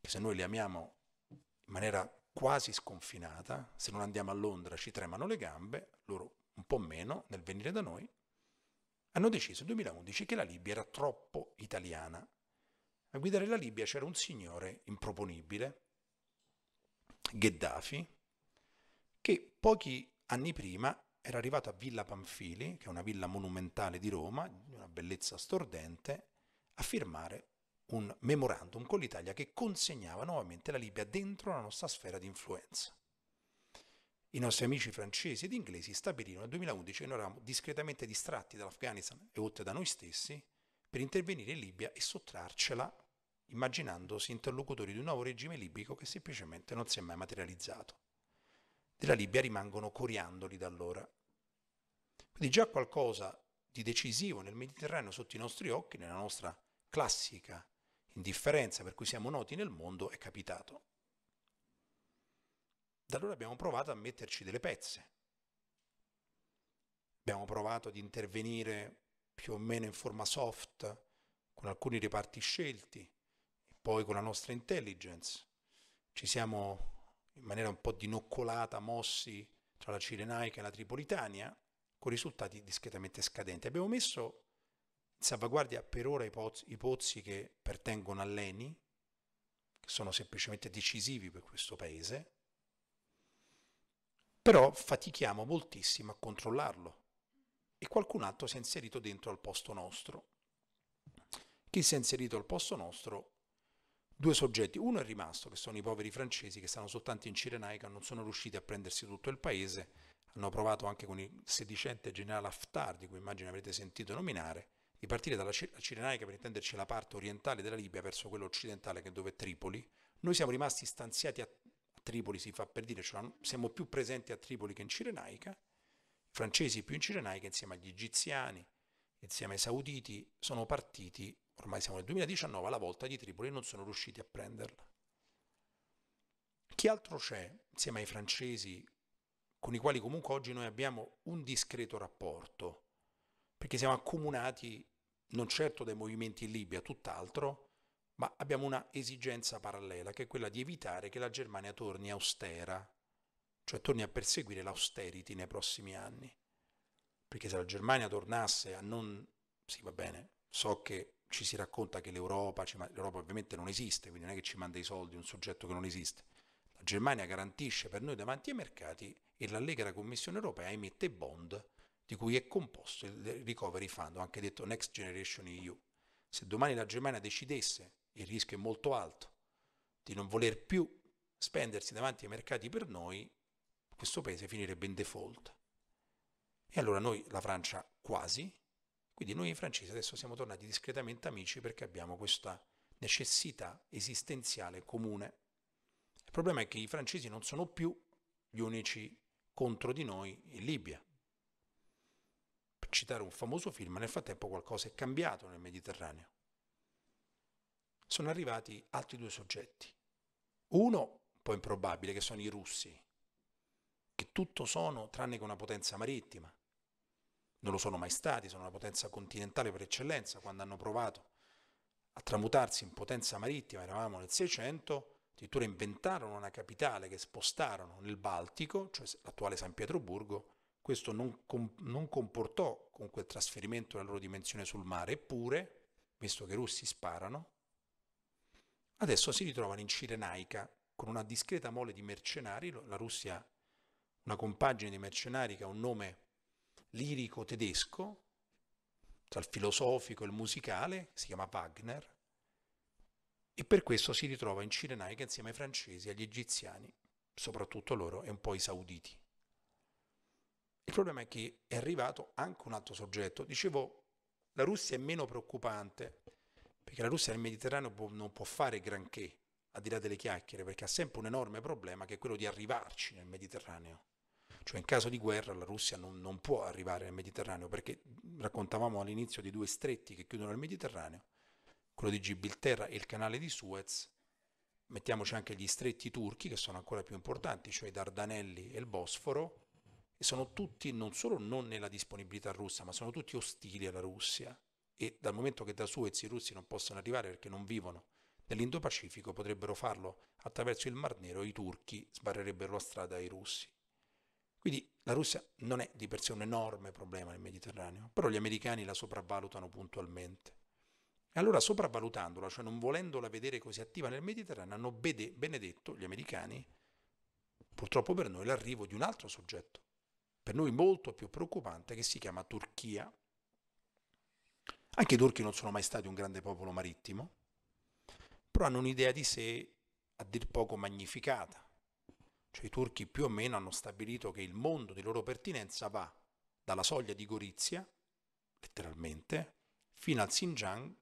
che se noi li amiamo in maniera quasi sconfinata, se non andiamo a Londra ci tremano le gambe, loro un po' meno nel venire da noi, hanno deciso nel 2011 che la Libia era troppo italiana. A guidare la Libia c'era un signore improponibile, Gheddafi, che pochi anni prima era arrivato a Villa Panfili, che è una villa monumentale di Roma, di una bellezza stordente, a firmare un memorandum con l'Italia che consegnava nuovamente la Libia dentro la nostra sfera di influenza. I nostri amici francesi ed inglesi stabilirono nel 2011 che noi eravamo discretamente distratti dall'Afghanistan e oltre da noi stessi per intervenire in Libia e sottrarcela, immaginandosi interlocutori di un nuovo regime libico che semplicemente non si è mai materializzato della Libia rimangono coriandoli da allora. Quindi già qualcosa di decisivo nel Mediterraneo sotto i nostri occhi, nella nostra classica indifferenza per cui siamo noti nel mondo, è capitato. Da allora abbiamo provato a metterci delle pezze. Abbiamo provato ad intervenire più o meno in forma soft con alcuni reparti scelti, e poi con la nostra intelligence. Ci siamo in maniera un po' dinoccolata, mossi tra la Cirenaica e la Tripolitania, con risultati discretamente scadenti. Abbiamo messo in salvaguardia per ora i, poz- i pozzi che pertengono a Leni, che sono semplicemente decisivi per questo paese, però fatichiamo moltissimo a controllarlo e qualcun altro si è inserito dentro al posto nostro. Chi si è inserito al posto nostro due soggetti. Uno è rimasto, che sono i poveri francesi che stanno soltanto in Cirenaica, non sono riusciti a prendersi tutto il paese, hanno provato anche con il sedicente generale Haftar, di cui immagino avrete sentito nominare, di partire dalla Cirenaica per intenderci la parte orientale della Libia verso quella occidentale che è dove è Tripoli. Noi siamo rimasti stanziati a Tripoli, si fa per dire, cioè siamo più presenti a Tripoli che in Cirenaica, i francesi più in Cirenaica insieme agli egiziani, insieme ai sauditi, sono partiti ormai siamo nel 2019, alla volta di Tripoli non sono riusciti a prenderla. Chi altro c'è, insieme ai francesi, con i quali comunque oggi noi abbiamo un discreto rapporto, perché siamo accomunati non certo dai movimenti in Libia, tutt'altro, ma abbiamo una esigenza parallela, che è quella di evitare che la Germania torni austera, cioè torni a perseguire l'austerity nei prossimi anni. Perché se la Germania tornasse a non... Sì, va bene, so che ci si racconta che l'Europa, l'Europa ovviamente non esiste, quindi non è che ci manda i soldi un soggetto che non esiste. La Germania garantisce per noi davanti ai mercati e l'allegra Commissione europea emette bond di cui è composto il Recovery Fund, anche detto Next Generation EU. Se domani la Germania decidesse, il rischio è molto alto, di non voler più spendersi davanti ai mercati per noi, questo paese finirebbe in default. E allora noi, la Francia quasi, quindi noi francesi adesso siamo tornati discretamente amici perché abbiamo questa necessità esistenziale comune. Il problema è che i francesi non sono più gli unici contro di noi in Libia. Per citare un famoso film, nel frattempo qualcosa è cambiato nel Mediterraneo. Sono arrivati altri due soggetti. Uno, un po' improbabile, che sono i russi, che tutto sono tranne che una potenza marittima non lo sono mai stati, sono una potenza continentale per eccellenza, quando hanno provato a tramutarsi in potenza marittima, eravamo nel 600, addirittura inventarono una capitale che spostarono nel Baltico, cioè l'attuale San Pietroburgo, questo non, com- non comportò comunque il trasferimento della loro dimensione sul mare, eppure, visto che i russi sparano, adesso si ritrovano in Cirenaica con una discreta mole di mercenari, la Russia una compagine di mercenari che ha un nome lirico tedesco, tra cioè il filosofico e il musicale, si chiama Wagner, e per questo si ritrova in Cirenaica insieme ai francesi e agli egiziani, soprattutto loro e un po' i sauditi. Il problema è che è arrivato anche un altro soggetto. Dicevo, la Russia è meno preoccupante, perché la Russia nel Mediterraneo può, non può fare granché, al di là delle chiacchiere, perché ha sempre un enorme problema che è quello di arrivarci nel Mediterraneo. Cioè in caso di guerra la Russia non, non può arrivare nel Mediterraneo perché raccontavamo all'inizio di due stretti che chiudono il Mediterraneo, quello di Gibilterra e il canale di Suez, mettiamoci anche gli stretti turchi che sono ancora più importanti, cioè i Dardanelli e il Bosforo, e sono tutti non solo non nella disponibilità russa, ma sono tutti ostili alla Russia. E dal momento che da Suez i russi non possono arrivare perché non vivono nell'Indo-Pacifico, potrebbero farlo attraverso il Mar Nero, i turchi sbarrerebbero la strada ai russi. Quindi la Russia non è di per sé un enorme problema nel Mediterraneo, però gli americani la sopravvalutano puntualmente. E allora sopravvalutandola, cioè non volendola vedere così attiva nel Mediterraneo, hanno benedetto gli americani, purtroppo per noi, l'arrivo di un altro soggetto, per noi molto più preoccupante, che si chiama Turchia. Anche i turchi non sono mai stati un grande popolo marittimo, però hanno un'idea di sé a dir poco magnificata cioè i turchi più o meno hanno stabilito che il mondo di loro pertinenza va dalla soglia di Gorizia, letteralmente, fino al Xinjiang,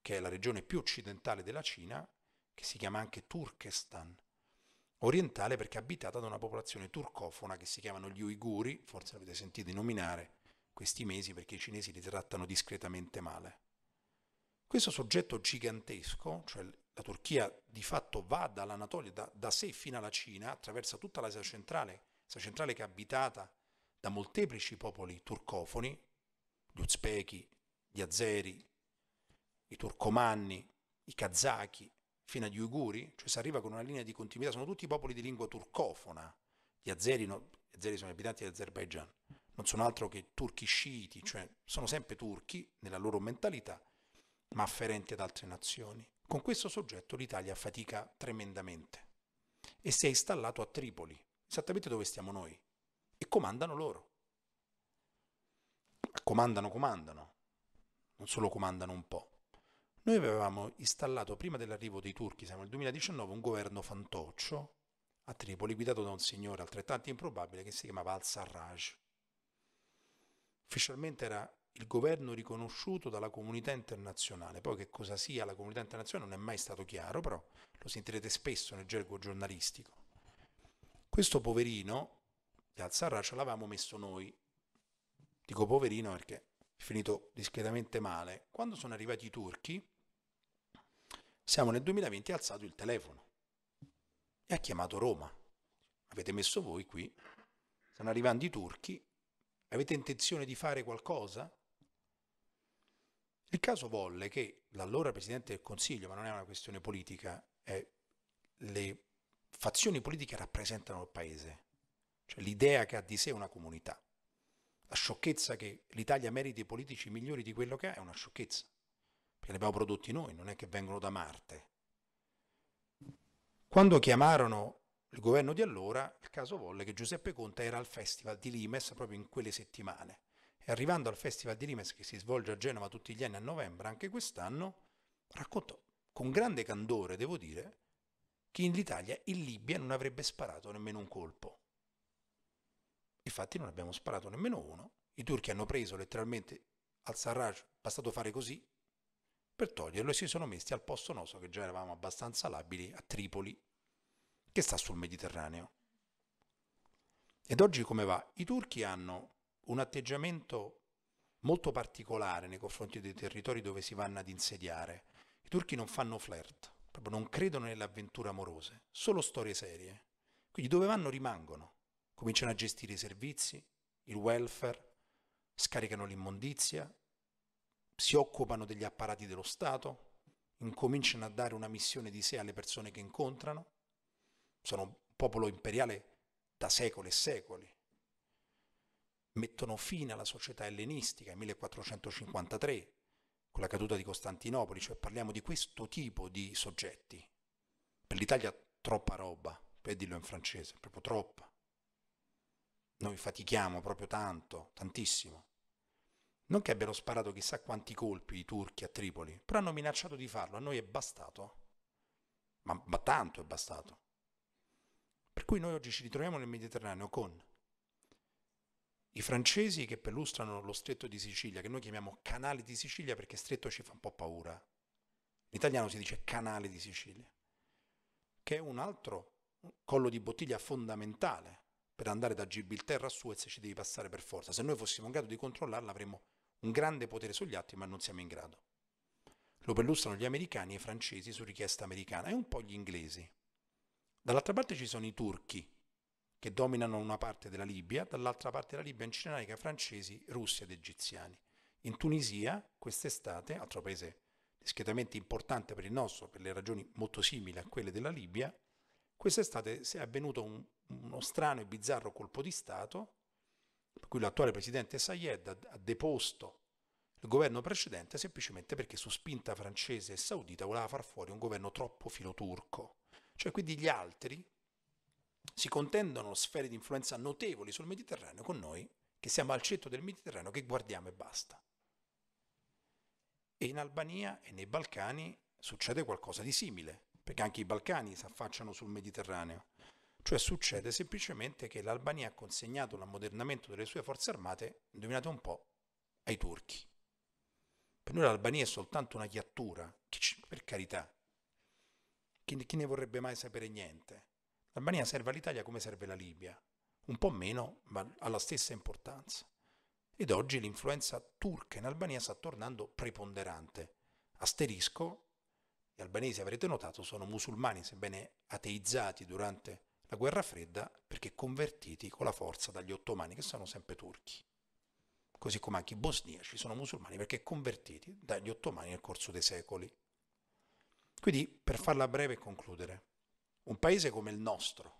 che è la regione più occidentale della Cina, che si chiama anche Turkestan, orientale perché abitata da una popolazione turcofona che si chiamano gli Uiguri, forse l'avete sentito nominare questi mesi perché i cinesi li trattano discretamente male. Questo soggetto gigantesco, cioè la Turchia di fatto va dall'Anatolia, da, da sé fino alla Cina, attraversa tutta l'Asia centrale, Asia centrale che è abitata da molteplici popoli turcofoni, gli uzbeki, gli azeri, i turcomanni, i kazaki, fino agli uiguri, cioè si arriva con una linea di continuità, sono tutti popoli di lingua turcofona, gli azeri, no, gli azeri sono abitanti di dell'Azerbaigian, non sono altro che turchi sciiti, cioè sono sempre turchi nella loro mentalità, ma afferenti ad altre nazioni. Con questo soggetto l'Italia fatica tremendamente e si è installato a Tripoli, esattamente dove stiamo noi, e comandano loro. Comandano, comandano, non solo comandano un po'. Noi avevamo installato prima dell'arrivo dei turchi, siamo nel 2019, un governo fantoccio a Tripoli guidato da un signore altrettanto improbabile che si chiamava al-Sarraj. Ufficialmente era il governo riconosciuto dalla comunità internazionale. Poi che cosa sia la comunità internazionale non è mai stato chiaro, però lo sentirete spesso nel gergo giornalistico. Questo poverino di Al-Sarraj ce l'avevamo messo noi. Dico poverino perché è finito discretamente male. Quando sono arrivati i turchi, siamo nel 2020 ha alzato il telefono e ha chiamato Roma. Avete messo voi qui, stanno arrivando i turchi, avete intenzione di fare qualcosa? Il caso volle che l'allora Presidente del Consiglio, ma non è una questione politica, è le fazioni politiche rappresentano il Paese, cioè l'idea che ha di sé una comunità. La sciocchezza che l'Italia meriti politici migliori di quello che ha è una sciocchezza, perché li abbiamo prodotti noi, non è che vengono da Marte. Quando chiamarono il governo di allora, il caso volle che Giuseppe Conte era al festival di Limes proprio in quelle settimane. E arrivando al Festival di Limes che si svolge a Genova tutti gli anni a novembre, anche quest'anno, raccontò con grande candore, devo dire, che in Italia in Libia non avrebbe sparato nemmeno un colpo. Infatti non abbiamo sparato nemmeno uno. I turchi hanno preso letteralmente al-Sarraj, bastato fare così, per toglierlo e si sono messi al posto nostro, che già eravamo abbastanza labili, a Tripoli, che sta sul Mediterraneo. Ed oggi come va? I turchi hanno un atteggiamento molto particolare nei confronti dei territori dove si vanno ad insediare. I turchi non fanno flirt, proprio non credono nelle avventure amorose, solo storie serie. Quindi dove vanno rimangono, cominciano a gestire i servizi, il welfare, scaricano l'immondizia, si occupano degli apparati dello Stato, incominciano a dare una missione di sé alle persone che incontrano. Sono un popolo imperiale da secoli e secoli mettono fine alla società ellenistica nel 1453, con la caduta di Costantinopoli, cioè parliamo di questo tipo di soggetti. Per l'Italia troppa roba, per dirlo in francese, proprio troppa. Noi fatichiamo proprio tanto, tantissimo. Non che abbiano sparato chissà quanti colpi i turchi a Tripoli, però hanno minacciato di farlo, a noi è bastato. Ma, ma tanto è bastato. Per cui noi oggi ci ritroviamo nel Mediterraneo con i francesi che perlustrano lo stretto di Sicilia, che noi chiamiamo canale di Sicilia perché stretto ci fa un po' paura. In italiano si dice canale di Sicilia, che è un altro collo di bottiglia fondamentale. Per andare da Gibilterra a Suez ci devi passare per forza. Se noi fossimo in grado di controllarla avremmo un grande potere sugli altri, ma non siamo in grado. Lo perlustrano gli americani e i francesi su richiesta americana e un po' gli inglesi. Dall'altra parte ci sono i turchi, che dominano una parte della Libia, dall'altra parte della Libia in Cirenaica francesi, russi ed egiziani. In Tunisia, quest'estate, altro paese discretamente importante per il nostro, per le ragioni molto simili a quelle della Libia, quest'estate è avvenuto un, uno strano e bizzarro colpo di Stato, per cui l'attuale presidente Sayed ha deposto il governo precedente semplicemente perché su spinta francese e saudita voleva far fuori un governo troppo filoturco. Cioè quindi gli altri, si contendono sfere di influenza notevoli sul Mediterraneo con noi, che siamo al centro del Mediterraneo, che guardiamo e basta. E in Albania e nei Balcani succede qualcosa di simile, perché anche i Balcani si affacciano sul Mediterraneo. Cioè succede semplicemente che l'Albania ha consegnato l'ammodernamento delle sue forze armate, indovinate un po', ai turchi. Per noi l'Albania è soltanto una chiattura, per carità. Chi ne vorrebbe mai sapere niente? L'Albania serve all'Italia come serve la Libia, un po' meno, ma ha la stessa importanza. Ed oggi l'influenza turca in Albania sta tornando preponderante. Asterisco, gli albanesi avrete notato sono musulmani, sebbene ateizzati durante la guerra fredda, perché convertiti con la forza dagli ottomani, che sono sempre turchi. Così come anche i bosniaci sono musulmani perché convertiti dagli ottomani nel corso dei secoli. Quindi, per farla breve e concludere, un paese come il nostro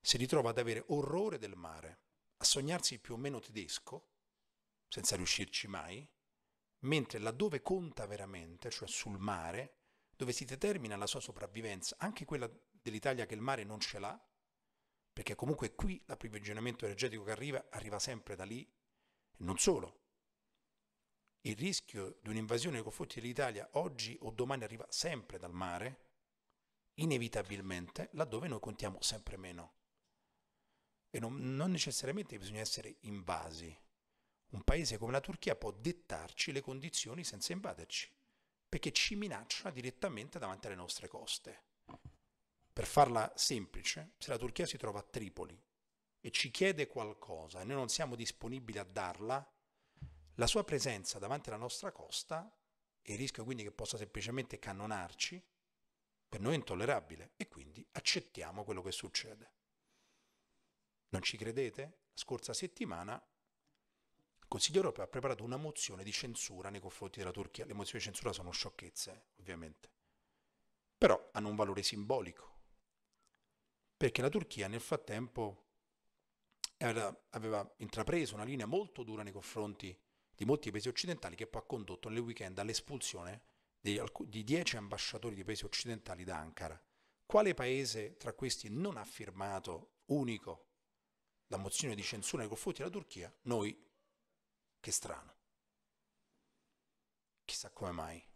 si ritrova ad avere orrore del mare, a sognarsi più o meno tedesco, senza riuscirci mai, mentre laddove conta veramente, cioè sul mare, dove si determina la sua sopravvivenza, anche quella dell'Italia che il mare non ce l'ha, perché comunque qui l'approvvigionamento energetico che arriva arriva sempre da lì, e non solo. Il rischio di un'invasione nei confronti dell'Italia oggi o domani arriva sempre dal mare, inevitabilmente laddove noi contiamo sempre meno. E non, non necessariamente bisogna essere invasi. Un paese come la Turchia può dettarci le condizioni senza invaderci, perché ci minaccia direttamente davanti alle nostre coste. Per farla semplice, se la Turchia si trova a Tripoli e ci chiede qualcosa e noi non siamo disponibili a darla, la sua presenza davanti alla nostra costa, e il rischio quindi che possa semplicemente cannonarci, per noi è intollerabile e quindi accettiamo quello che succede. Non ci credete? La scorsa settimana il Consiglio europeo ha preparato una mozione di censura nei confronti della Turchia. Le mozioni di censura sono sciocchezze, ovviamente, però hanno un valore simbolico, perché la Turchia nel frattempo era, aveva intrapreso una linea molto dura nei confronti di molti paesi occidentali che poi ha condotto nel weekend all'espulsione di dieci ambasciatori di paesi occidentali da Ankara. Quale paese tra questi non ha firmato unico la mozione di censura nei confronti della Turchia? Noi. Che strano. Chissà come mai.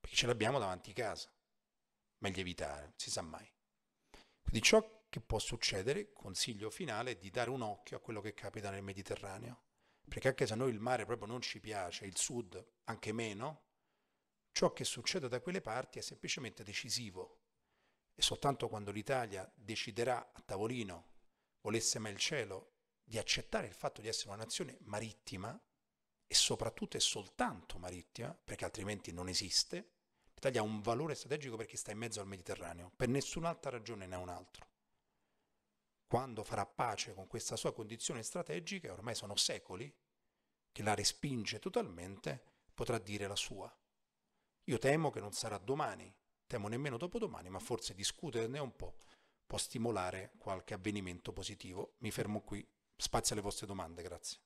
Perché ce l'abbiamo davanti a casa. Meglio evitare, non si sa mai. Quindi ciò che può succedere, consiglio finale, è di dare un occhio a quello che capita nel Mediterraneo. Perché anche se a noi il mare proprio non ci piace, il sud anche meno, ciò che succede da quelle parti è semplicemente decisivo e soltanto quando l'Italia deciderà a tavolino, volesse mai il cielo, di accettare il fatto di essere una nazione marittima e soprattutto e soltanto marittima, perché altrimenti non esiste, l'Italia ha un valore strategico perché sta in mezzo al Mediterraneo, per nessun'altra ragione ne ha un altro. Quando farà pace con questa sua condizione strategica, ormai sono secoli, che la respinge totalmente, potrà dire la sua. Io temo che non sarà domani, temo nemmeno dopodomani, ma forse discuterne un po' può stimolare qualche avvenimento positivo. Mi fermo qui, spazio alle vostre domande, grazie.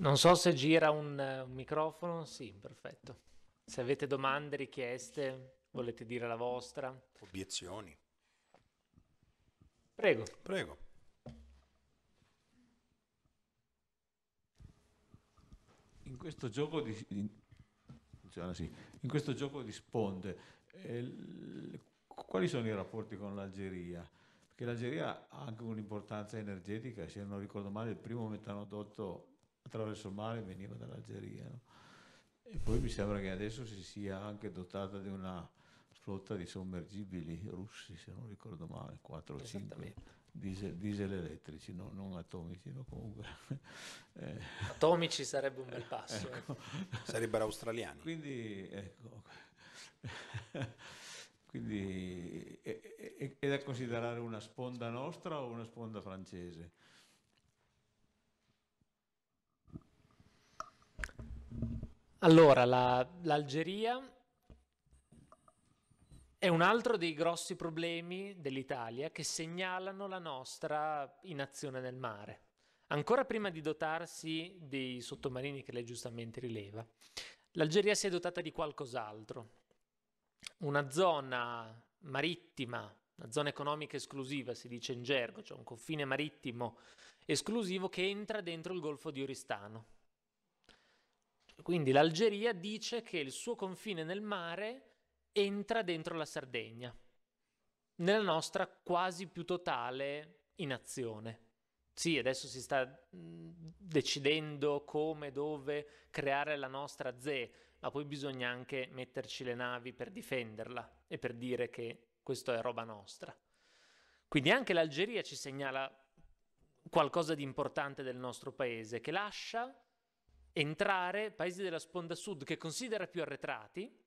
Non so se gira un, eh, un microfono, sì, perfetto. Se avete domande, richieste, volete dire la vostra. Obiezioni. Prego. Prego. In questo gioco di... In, sì, in questo gioco di sponde, eh, quali sono i rapporti con l'Algeria? Perché l'Algeria ha anche un'importanza energetica, se non ricordo male il primo metanodotto attraverso il mare veniva dall'Algeria. No? E poi mi sembra che adesso si sia anche dotata di una flotta di sommergibili russi, se non ricordo male, 4 o 5 diesel, diesel elettrici, no, non atomici, no, comunque. Eh. Atomici sarebbe un bel eh, passo. Eh, ecco. Sarebbero australiani. Quindi, ecco. Quindi è, è, è, da considerare una sponda nostra o una sponda francese? Allora, l'Algeria è un altro dei grossi problemi dell'Italia che segnalano la nostra inazione nel mare. Ancora prima di dotarsi dei sottomarini che lei giustamente rileva, l'Algeria si è dotata di qualcos'altro. Una zona marittima, una zona economica esclusiva, si dice in gergo, cioè un confine marittimo esclusivo che entra dentro il Golfo di Oristano quindi l'Algeria dice che il suo confine nel mare entra dentro la Sardegna, nella nostra quasi più totale inazione. Sì, adesso si sta mm, decidendo come, dove creare la nostra ZE, ma poi bisogna anche metterci le navi per difenderla e per dire che questo è roba nostra. Quindi anche l'Algeria ci segnala qualcosa di importante del nostro paese, che lascia entrare paesi della sponda sud che considera più arretrati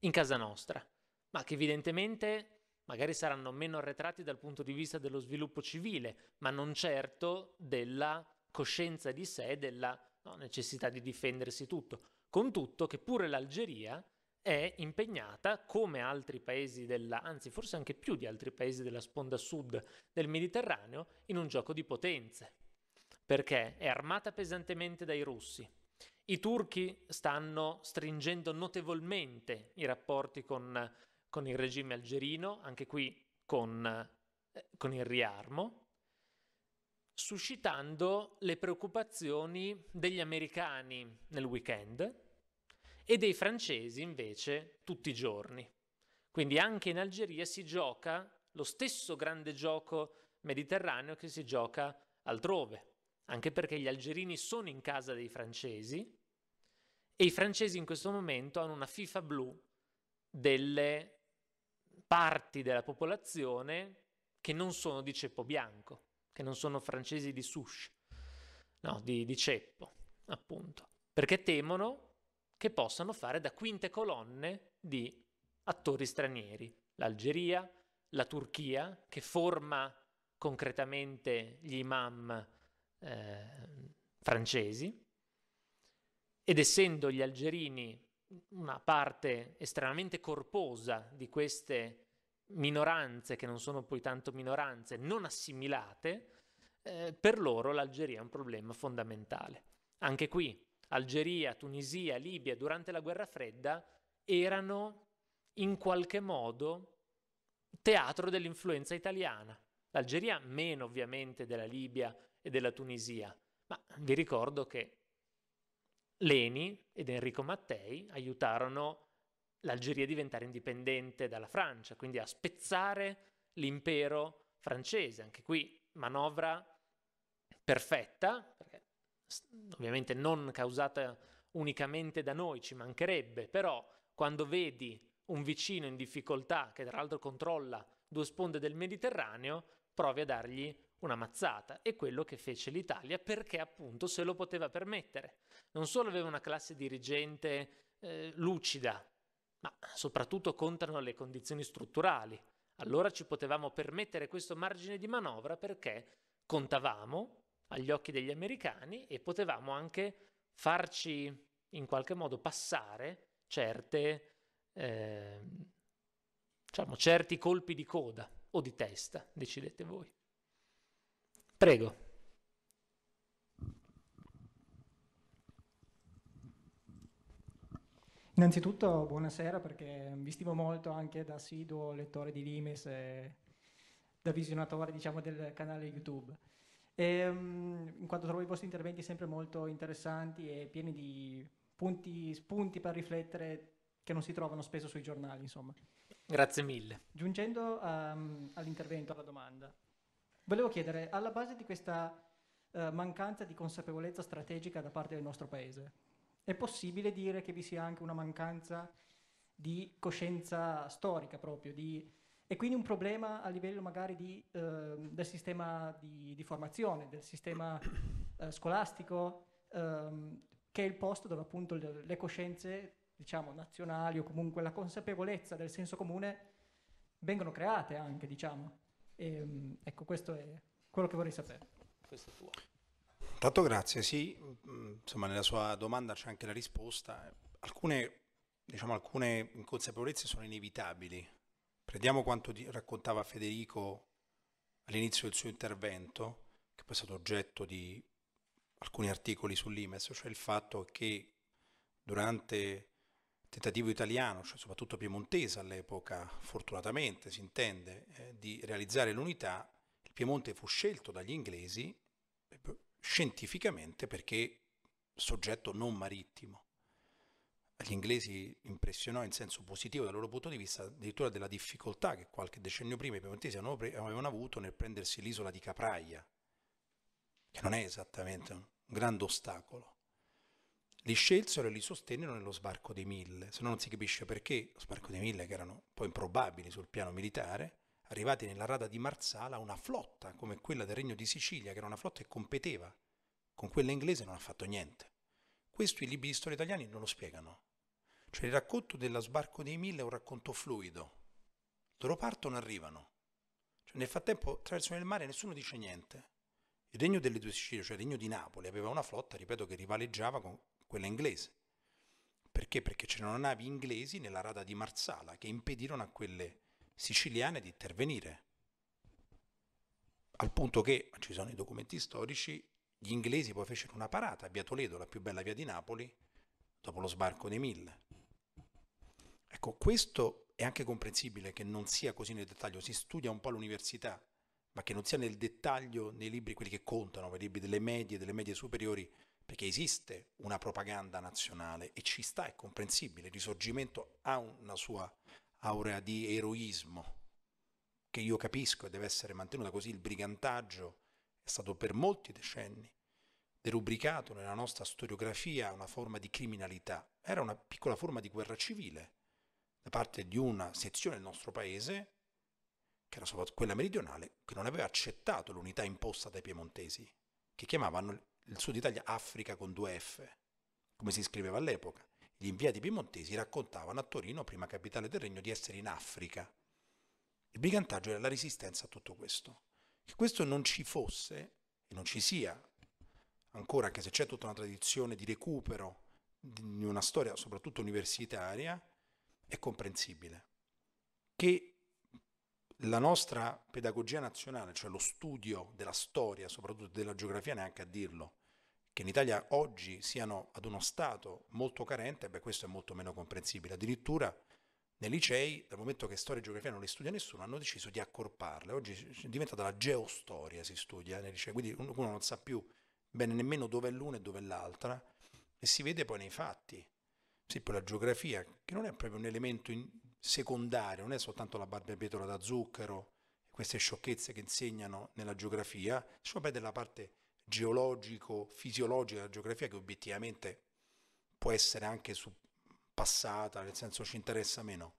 in casa nostra, ma che evidentemente magari saranno meno arretrati dal punto di vista dello sviluppo civile, ma non certo della coscienza di sé, della no, necessità di difendersi tutto. Con tutto che pure l'Algeria è impegnata, come altri paesi della, anzi forse anche più di altri paesi della sponda sud del Mediterraneo, in un gioco di potenze perché è armata pesantemente dai russi. I turchi stanno stringendo notevolmente i rapporti con, con il regime algerino, anche qui con, eh, con il riarmo, suscitando le preoccupazioni degli americani nel weekend e dei francesi invece tutti i giorni. Quindi anche in Algeria si gioca lo stesso grande gioco mediterraneo che si gioca altrove anche perché gli algerini sono in casa dei francesi e i francesi in questo momento hanno una FIFA blu delle parti della popolazione che non sono di ceppo bianco, che non sono francesi di sush, no, di, di ceppo, appunto, perché temono che possano fare da quinte colonne di attori stranieri, l'Algeria, la Turchia, che forma concretamente gli imam eh, francesi ed essendo gli algerini una parte estremamente corposa di queste minoranze che non sono poi tanto minoranze non assimilate, eh, per loro l'Algeria è un problema fondamentale. Anche qui Algeria, Tunisia, Libia durante la guerra fredda erano in qualche modo teatro dell'influenza italiana. L'Algeria meno ovviamente della Libia e della Tunisia, ma vi ricordo che Leni ed Enrico Mattei aiutarono l'Algeria a diventare indipendente dalla Francia, quindi a spezzare l'impero francese. Anche qui manovra perfetta, ovviamente non causata unicamente da noi, ci mancherebbe, però quando vedi un vicino in difficoltà che tra l'altro controlla due sponde del Mediterraneo, provi a dargli una mazzata e quello che fece l'Italia perché appunto se lo poteva permettere. Non solo aveva una classe dirigente eh, lucida, ma soprattutto contano le condizioni strutturali. Allora ci potevamo permettere questo margine di manovra perché contavamo agli occhi degli americani e potevamo anche farci in qualche modo passare certe, eh, diciamo, certi colpi di coda o di testa, decidete voi. Prego. Innanzitutto buonasera perché vi stimo molto anche da assiduo lettore di Limes e da visionatore diciamo, del canale YouTube. E, um, in quanto trovo i vostri interventi sempre molto interessanti e pieni di punti, spunti per riflettere che non si trovano spesso sui giornali, insomma. Grazie mille. Giungendo um, all'intervento, alla domanda, Volevo chiedere, alla base di questa eh, mancanza di consapevolezza strategica da parte del nostro Paese, è possibile dire che vi sia anche una mancanza di coscienza storica proprio, di, e quindi un problema a livello magari di, eh, del sistema di, di, formazione, del sistema eh, scolastico, ehm, che è il posto dove appunto le, le coscienze, diciamo, nazionali o comunque la consapevolezza del senso comune vengono create anche, diciamo. E, ehm, ecco, questo è quello che vorrei sapere. Questo è tuo. Tanto grazie, sì, mm, insomma nella sua domanda c'è anche la risposta. Alcune, diciamo, alcune inconsapevolezze sono inevitabili. Prendiamo quanto di- raccontava Federico all'inizio del suo intervento, che poi è stato oggetto di alcuni articoli sull'IMES, cioè il fatto che durante tentativo italiano, cioè soprattutto piemontese all'epoca, fortunatamente si intende, eh, di realizzare l'unità, il Piemonte fu scelto dagli inglesi eh, scientificamente perché soggetto non marittimo. Gli inglesi impressionò in senso positivo dal loro punto di vista addirittura della difficoltà che qualche decennio prima i piemontesi avevano avuto nel prendersi l'isola di Capraia, che non è esattamente un grande ostacolo. Li scelsero e li sostennero nello sbarco dei mille, se no non si capisce perché lo sbarco dei mille, che erano poi improbabili sul piano militare, arrivati nella rada di Marsala, una flotta come quella del Regno di Sicilia, che era una flotta che competeva con quella inglese, non ha fatto niente. Questo i libri di storia italiani non lo spiegano. Cioè il racconto dello sbarco dei mille è un racconto fluido. Loro partono e arrivano. Cioè, nel frattempo attraversano il mare e nessuno dice niente. Il regno delle due Sicilie, cioè il regno di Napoli, aveva una flotta, ripeto, che rivaleggiava con quella inglese. Perché? Perché c'erano navi inglesi nella rada di Marsala che impedirono a quelle siciliane di intervenire. Al punto che, ci sono i documenti storici, gli inglesi poi fecero una parata a Via Toledo, la più bella via di Napoli, dopo lo sbarco dei Mille. Ecco, questo è anche comprensibile che non sia così nel dettaglio, si studia un po' all'università, ma che non sia nel dettaglio nei libri quelli che contano, i libri delle medie, delle medie superiori, perché esiste una propaganda nazionale e ci sta, è comprensibile, il risorgimento ha una sua aurea di eroismo che io capisco e deve essere mantenuta così, il brigantaggio è stato per molti decenni derubricato nella nostra storiografia una forma di criminalità, era una piccola forma di guerra civile da parte di una sezione del nostro paese, che era quella meridionale, che non aveva accettato l'unità imposta dai piemontesi, che chiamavano il Sud Italia Africa con due F, come si scriveva all'epoca. Gli inviati piemontesi raccontavano a Torino, prima capitale del regno, di essere in Africa. Il brigantaggio era la resistenza a tutto questo. Che questo non ci fosse, e non ci sia, ancora anche se c'è tutta una tradizione di recupero di una storia soprattutto universitaria, è comprensibile. Che la nostra pedagogia nazionale, cioè lo studio della storia, soprattutto della geografia, neanche a dirlo, che in Italia oggi siano ad uno stato molto carente, beh, questo è molto meno comprensibile. Addirittura nei licei, dal momento che storia e geografia non le studia nessuno, hanno deciso di accorparle. Oggi è diventata la geostoria, si studia nei licei, quindi uno non sa più bene nemmeno dove è l'una e dove è l'altra, e si vede poi nei fatti. Sì, poi la geografia, che non è proprio un elemento in, secondario, non è soltanto la barbabietola da zucchero, queste sciocchezze che insegnano nella geografia, sono beh della parte geologico-fisiologica della geografia che obiettivamente può essere anche passata, nel senso ci interessa meno.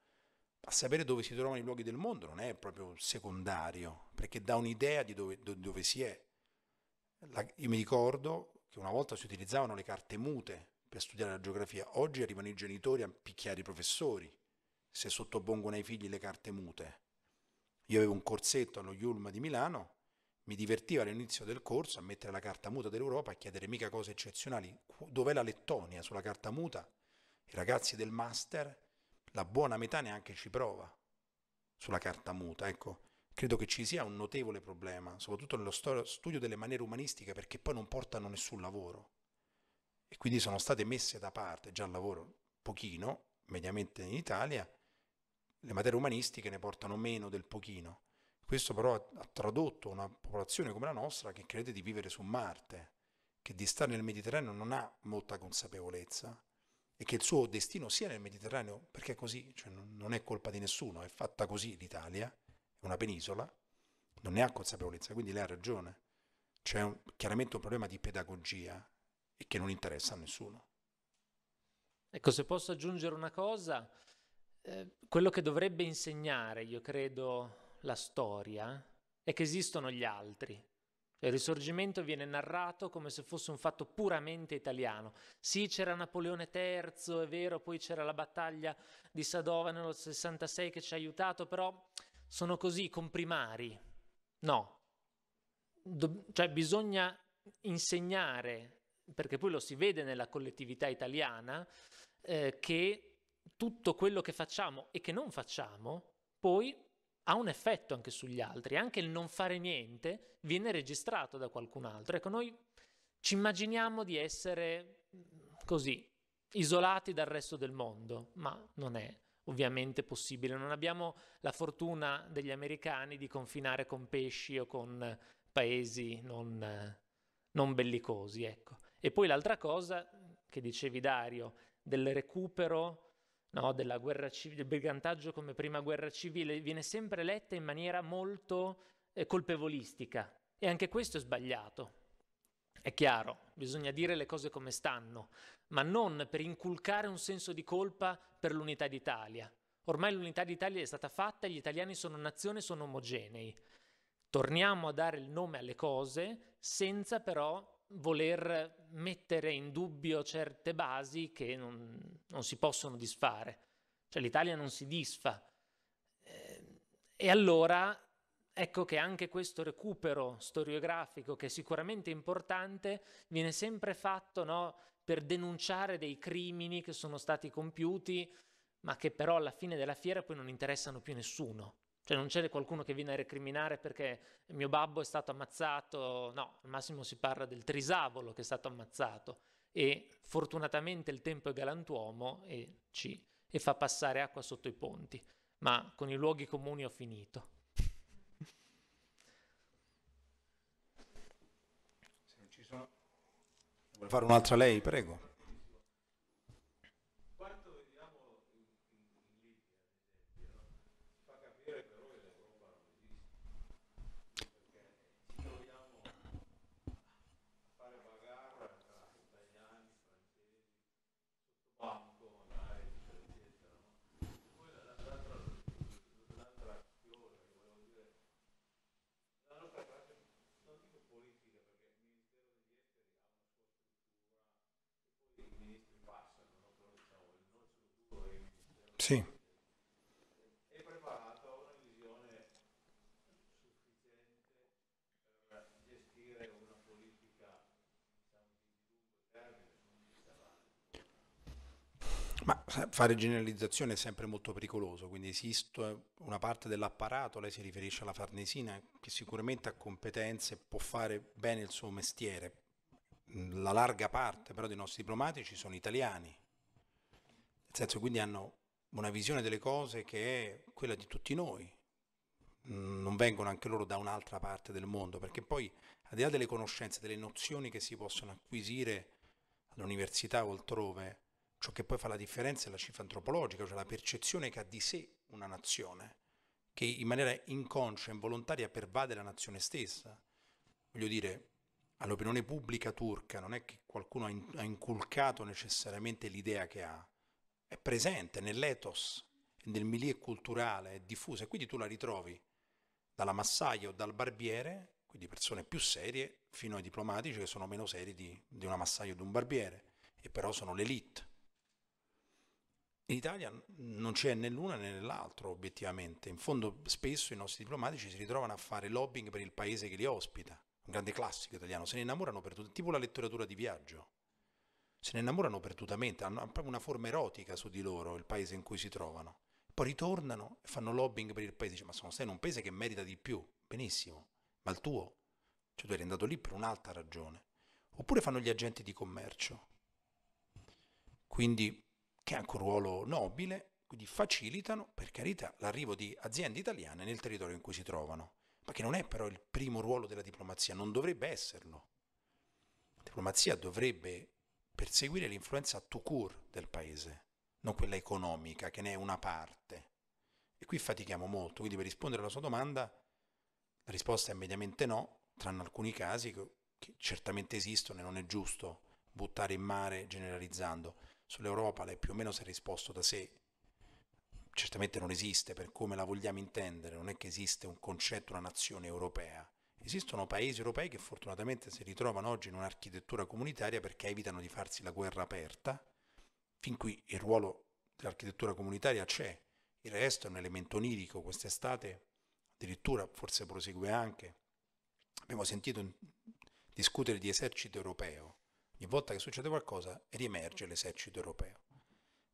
A sapere dove si trovano i luoghi del mondo non è proprio secondario, perché dà un'idea di dove, do, dove si è. La, io mi ricordo che una volta si utilizzavano le carte mute per studiare la geografia, oggi arrivano i genitori a picchiare i professori se sottopongono ai figli le carte mute. Io avevo un corsetto allo Yulm di Milano, mi divertiva all'inizio del corso a mettere la carta muta dell'Europa e chiedere mica cose eccezionali. Dov'è la Lettonia sulla carta muta? I ragazzi del master, la buona metà neanche ci prova sulla carta muta. Ecco, credo che ci sia un notevole problema, soprattutto nello studio delle maniere umanistiche, perché poi non portano nessun lavoro. E quindi sono state messe da parte già al lavoro pochino, mediamente in Italia, le materie umanistiche ne portano meno del pochino. Questo però ha tradotto una popolazione come la nostra che crede di vivere su Marte, che di stare nel Mediterraneo non ha molta consapevolezza e che il suo destino sia nel Mediterraneo, perché è così, cioè non è colpa di nessuno, è fatta così l'Italia, è una penisola, non ne ha consapevolezza, quindi lei ha ragione. C'è un, chiaramente un problema di pedagogia e che non interessa a nessuno. Ecco, se posso aggiungere una cosa, quello che dovrebbe insegnare, io credo, la storia è che esistono gli altri. Il risorgimento viene narrato come se fosse un fatto puramente italiano. Sì, c'era Napoleone III, è vero, poi c'era la battaglia di Sadova nel 66 che ci ha aiutato, però sono così comprimari. No, Do- cioè bisogna insegnare, perché poi lo si vede nella collettività italiana, eh, che tutto quello che facciamo e che non facciamo poi ha un effetto anche sugli altri, anche il non fare niente viene registrato da qualcun altro. Ecco, noi ci immaginiamo di essere mm, così, isolati dal resto del mondo, ma non è ovviamente possibile. Non abbiamo la fortuna degli americani di confinare con pesci o con paesi non, non bellicosi, ecco. E poi l'altra cosa che dicevi Dario, del recupero no, della guerra civile, del brigantaggio come prima guerra civile, viene sempre letta in maniera molto eh, colpevolistica. E anche questo è sbagliato. È chiaro, bisogna dire le cose come stanno, ma non per inculcare un senso di colpa per l'unità d'Italia. Ormai l'unità d'Italia è stata fatta, e gli italiani sono nazione, sono omogenei. Torniamo a dare il nome alle cose senza però voler mettere in dubbio certe basi che non, non si possono disfare. Cioè l'Italia non si disfa. Eh, e allora ecco che anche questo recupero storiografico, che è sicuramente importante, viene sempre fatto no, per denunciare dei crimini che sono stati compiuti, ma che però alla fine della fiera poi non interessano più nessuno. Cioè non c'è qualcuno che viene a recriminare perché mio babbo è stato ammazzato, no, al massimo si parla del trisavolo che è stato ammazzato e fortunatamente il tempo è galantuomo e, ci, e fa passare acqua sotto i ponti, ma con i luoghi comuni ho finito. Se non ci sono... Vuole fare un'altra lei, prego. Sì. È preparata una visione sufficiente per gestire una politica Ma fare generalizzazione è sempre molto pericoloso, quindi esiste una parte dell'apparato, lei si riferisce alla Farnesina, che sicuramente ha competenze e può fare bene il suo mestiere, la larga parte però dei nostri diplomatici sono italiani, nel senso quindi hanno una visione delle cose che è quella di tutti noi, non vengono anche loro da un'altra parte del mondo, perché poi al di là delle conoscenze, delle nozioni che si possono acquisire all'università o altrove, ciò che poi fa la differenza è la cifra antropologica, cioè la percezione che ha di sé una nazione, che in maniera inconscia, involontaria pervade la nazione stessa. Voglio dire, all'opinione pubblica turca, non è che qualcuno ha inculcato necessariamente l'idea che ha, è presente nell'ethos, nel milieu culturale, è diffusa e quindi tu la ritrovi dalla massaia o dal barbiere, quindi persone più serie, fino ai diplomatici che sono meno seri di, di una massaia o di un barbiere, e però sono l'elite. In Italia non c'è né l'una né l'altro obiettivamente, in fondo spesso i nostri diplomatici si ritrovano a fare lobbying per il paese che li ospita un grande classico italiano, se ne innamorano per tutto, tipo la letteratura di viaggio, se ne innamorano perdutamente, hanno proprio una forma erotica su di loro il paese in cui si trovano. Poi ritornano e fanno lobbying per il paese, dice, ma sono stai in un paese che merita di più, benissimo, ma il tuo? Cioè tu eri andato lì per un'altra ragione. Oppure fanno gli agenti di commercio, quindi che è anche un ruolo nobile, quindi facilitano, per carità, l'arrivo di aziende italiane nel territorio in cui si trovano ma che non è però il primo ruolo della diplomazia, non dovrebbe esserlo. La diplomazia dovrebbe perseguire l'influenza tout court del paese, non quella economica, che ne è una parte. E qui fatichiamo molto, quindi per rispondere alla sua domanda la risposta è mediamente no, tranne alcuni casi che certamente esistono e non è giusto buttare in mare generalizzando. Sull'Europa lei più o meno si è risposto da sé certamente non esiste per come la vogliamo intendere, non è che esiste un concetto, una nazione europea. Esistono paesi europei che fortunatamente si ritrovano oggi in un'architettura comunitaria perché evitano di farsi la guerra aperta. Fin qui il ruolo dell'architettura comunitaria c'è, il resto è un elemento onirico. Quest'estate, addirittura, forse prosegue anche, abbiamo sentito discutere di esercito europeo. Ogni volta che succede qualcosa riemerge l'esercito europeo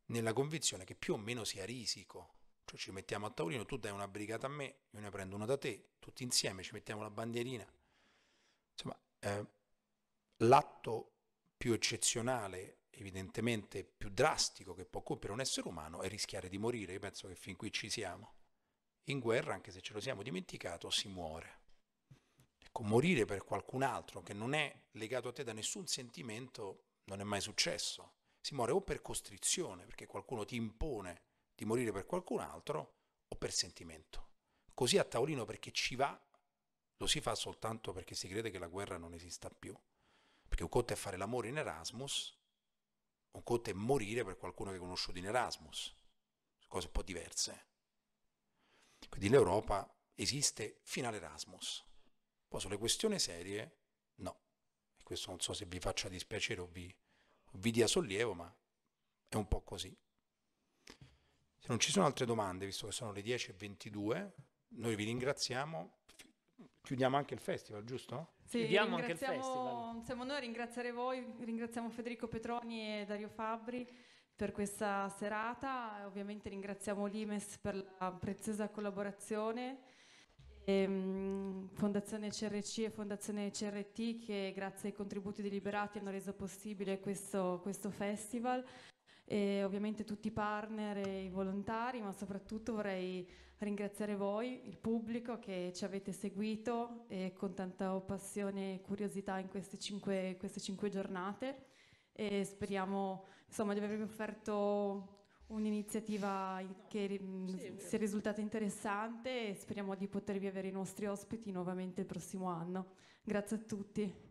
nella convinzione che più o meno sia risico. Cioè ci mettiamo a tavolino, tu dai una brigata a me, io ne prendo una da te, tutti insieme ci mettiamo la bandierina. Insomma, eh, l'atto più eccezionale, evidentemente più drastico che può compiere un essere umano è rischiare di morire. Io penso che fin qui ci siamo. In guerra, anche se ce lo siamo dimenticato, si muore. Ecco, morire per qualcun altro che non è legato a te da nessun sentimento non è mai successo si muore o per costrizione, perché qualcuno ti impone di morire per qualcun altro, o per sentimento. Così a tavolino perché ci va, lo si fa soltanto perché si crede che la guerra non esista più. Perché un conto è fare l'amore in Erasmus, un conto è morire per qualcuno che è conosciuto in Erasmus, cose un po' diverse. Quindi l'Europa esiste fino all'Erasmus. Poi sulle questioni serie, no. E questo non so se vi faccia dispiacere o vi vi dia sollievo, ma è un po' così. Se non ci sono altre domande, visto che sono le 10.22, noi vi ringraziamo. Chiudiamo anche il festival, giusto? Sì, Chiudiamo anche il festival. Siamo noi a ringraziare voi, ringraziamo Federico Petroni e Dario Fabbri per questa serata, ovviamente ringraziamo l'Imes per la preziosa collaborazione Ehm, Fondazione CRC e Fondazione CRT che grazie ai contributi deliberati hanno reso possibile questo, questo festival e ovviamente tutti i partner e i volontari, ma soprattutto vorrei ringraziare voi, il pubblico che ci avete seguito eh, con tanta passione e curiosità in queste cinque, queste cinque giornate e speriamo insomma, di avervi offerto un'iniziativa che mm, sì, si è risultata interessante e speriamo di potervi avere i nostri ospiti nuovamente il prossimo anno. Grazie a tutti.